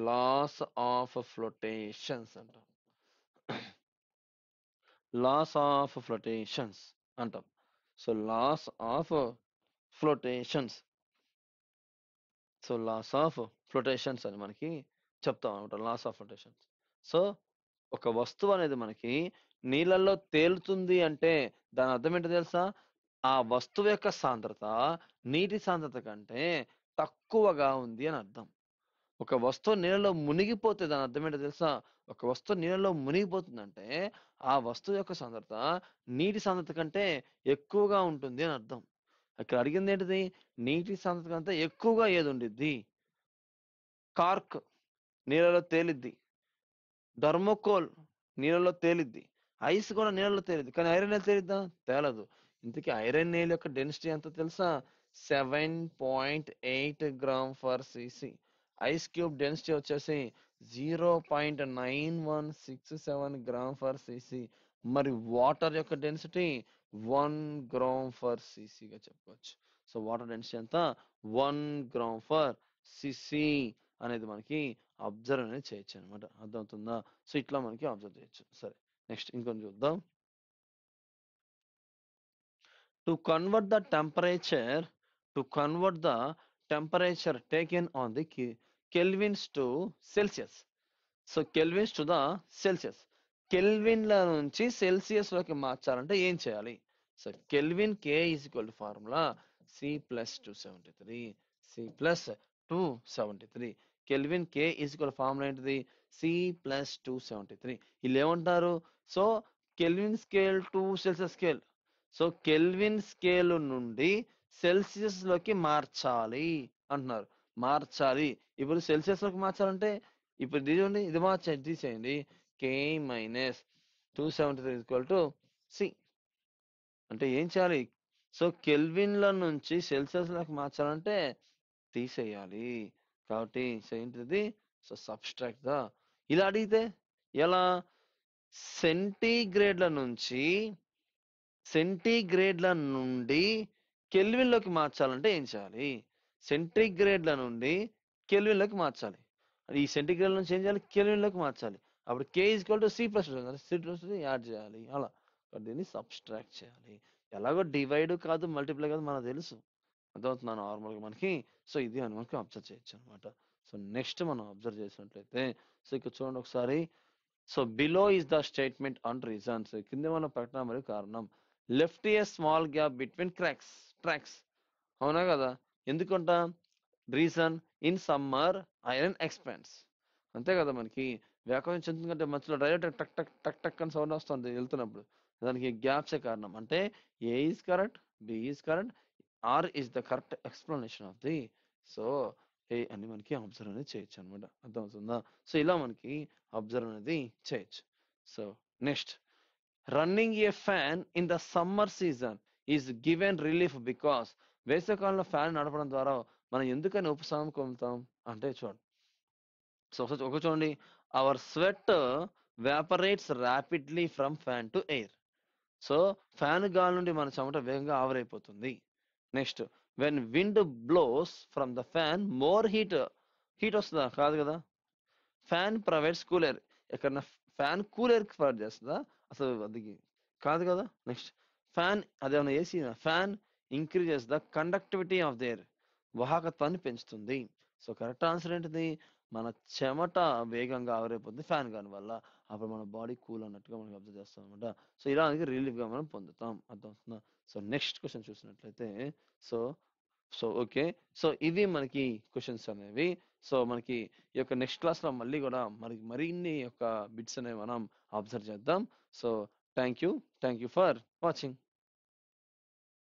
A: laws of flotations అంటాం లాస్ ఆఫ్ ఫ్లోటేషన్స్ అంటాం so laws of flotations so laws of flotations అని మనకి చెప్తాం అనమాట లాస్ ఆఫ్ ఫ్లోటేషన్స్ సో ఒక వస్తువు అనేది మనకి నీళ్ళల్లో తేలుతుంది అంటే దాని అర్థం ఏంటో తెలుసా ఆ వస్తువు యొక్క సాంద్రత నీటి సాంద్రత కంటే తక్కువగా ఉంది అని అర్థం ఒక వస్తువు నీళ్ళలో మునిగిపోతే దాని అర్థం ఏంటో తెలుసా ఒక వస్తువు నీళ్ళలో మునిగిపోతుందంటే ఆ వస్తువు యొక్క సాంద్రత నీటి సాంద్రత కంటే ఎక్కువగా ఉంటుంది అని అర్థం అక్కడ అడిగింది ఏంటిది నీటి సాంద్రత అంతా ఎక్కువగా ఏది ఉండిద్ది కార్క్ నీళ్ళలో తేలిద్ది ధర్మోకోల్ నీళ్ళలో తేలిద్ది ఐస్ కూడా నీళ్ళలో తేలిద్ది కానీ ఐరన్ నీళ్ళు తేలిద్దా తేలదు ఇంతకీ ఐరన్ నేల యొక్క డెన్సిటీ ఎంత తెలుసా seven point eight gram for CC ice cube density వచ్చేసి zero point nine one six seven gram for CC మరి వాటర్ యొక్క డెన్సిటీ వన్ గ్రామ్ ఫర్ సిసిగా చెప్పవచ్చు సో వాటర్ డెన్సిటీ ఎంత వన్ గ్రామ్ ఫర్ సిసి అనేది మనకి అబ్జర్వ్ అనేది చేయొచ్చు అనమాట అర్థమవుతుందా సో ఇట్లా మనకి అబ్జర్వ్ చేయొచ్చు సరే నెక్స్ట్ ఇంకొన్ని చూద్దాం to convert the temperature to convert the temperature taken on the Kelvins to Celsius so Kelvins to the Celsius కెల్విన్ల నుంచి సెల్సియస్ లోకి మార్చాలంటే ఏం చేయాలి so Kelvin K is equal to formula C plus two seventy three C plus two seventy three Kelvin K is equal formula ఏంటిది C plus two seventy three వీళ్ళు ఏమంటారు so Kelvin scale to Celsius scale so Kelvin scale నుండి Celsius లోకి మార్చాలి అంటున్నారు మార్చాలి ఇప్పుడు Celsius లోకి మార్చాలంటే ఇప్పుడు ఇది ఇది మార్చండి తీసేయండి K minus two seventy three equal to C అంటే ఏం చేయాలి సో కెల్విన్ల నుంచి సెల్సియస్లకు మార్చాలంటే తీసేయాలి కాబట్టి సో ఏంటిది సో సబ్స్ట్రాక్ట్ గా ఇలా అడిగితే ఎలా సెంటీగ్రేడ్ల నుంచి సెంటీగ్రేడ్ల నుండి లోకి మార్చాలంటే ఏం చేయాలి సెంటీగ్రేడ్ల నుండి లోకి మార్చాలి ఈ సెంటీగ్రేడ్ల నుంచి ఏం చేయాలి లోకి మార్చాలి అప్పుడు K equal to C plus C plus add చేయాలి అలా దీన్ని సబ్స్ట్రాక్ట్ చేయాలి ఎలాగో డివైడ్ కాదు మల్టిప్లై కాదు మనకు తెలుసు అర్థమవుతున్నా నార్మల్గా మనకి సో ఇది అని మనకి అబ్జర్వ్ చేయొచ్చు అనమాట సో నెక్స్ట్ మనం అబ్జర్వ్ చేసినట్లయితే సో ఇక్కడ చూడండి ఒకసారి so below is the statement and reasons కింద మన ప్రకటన మరియు కారణం left a small gap between cracks tracks అవునా కదా ఎందుకంట reason in summer iron expands అంతే కదా మనకి వ్యాకరించి చెందుతుందంటే మధ్యలో డైరెక్ట్ టక్ టక్ టక్ టక్ అని సౌండ్ వస్తుంది వెళ్తున్నప్పుడు దానికి గ్యాప్సే కారణం అంటే A is correct B is correct R is the correct explanation of the so A అని మనకి అబ్జర్వ్ అనేది చేయొచ్చు అనమాట అర్థమవుతుందా సో ఇలా మనకి అబ్జర్వ్ అనేది చేయొచ్చు so next running a fan in the summer season is given relief because కాలంలో ఫ్యాన్ నడపడం ద్వారా మనం ఎందుకని ఉపశమనం పొందుతాం అంటే చూడండి సో ఒక చూడండి our sweat evaporates rapidly from fan to air so fan గాలి నుండి మన చెమట వేగంగా ఆవిరైపోతుంది next when wind blows from the fan more heat heat వస్తుందా కాదు కదా ఫ్యాన్ ప్రొవైడ్స్ కూలర్ ఎక్కడన్నా ఫ్యాన్ కూలర్ ప్రొవైడ్ చేస్తుందా అసలు అది కాదు కదా నెక్స్ట్ ఫ్యాన్ అదేమన్నా AC fan increases the conductivity of their వాహకత్వాన్ని పెంచుతుంది సో కరెక్ట్ ఆన్సర్ ఏంటిది మన చెమట వేగంగా ఆవిరైపోతుంది ఫ్యాన్ కాని వల్ల అప్పుడు మన బాడీ కూల్ అన్నట్టుగా మనకి అబ్జర్వ్ చేస్తాం అనమాట సో ఇలా రిలీఫ్ గా మనం పొందుతాం అర్థమవుతుందా సో నెక్స్ట్ క్వశ్చన్ చూసినట్లయితే సో సో ఓకే సో ఇవి మనకి క్వశ్చన్స్ అనేవి సో మనకి ఈ యొక్క నెక్స్ట్ క్లాస్లో మళ్ళీ కూడా మనకి మరిన్ని యొక్క బిట్స్ అనేవి మనం అబ్జర్వ్ చేద్దాం so thank you thank you for watching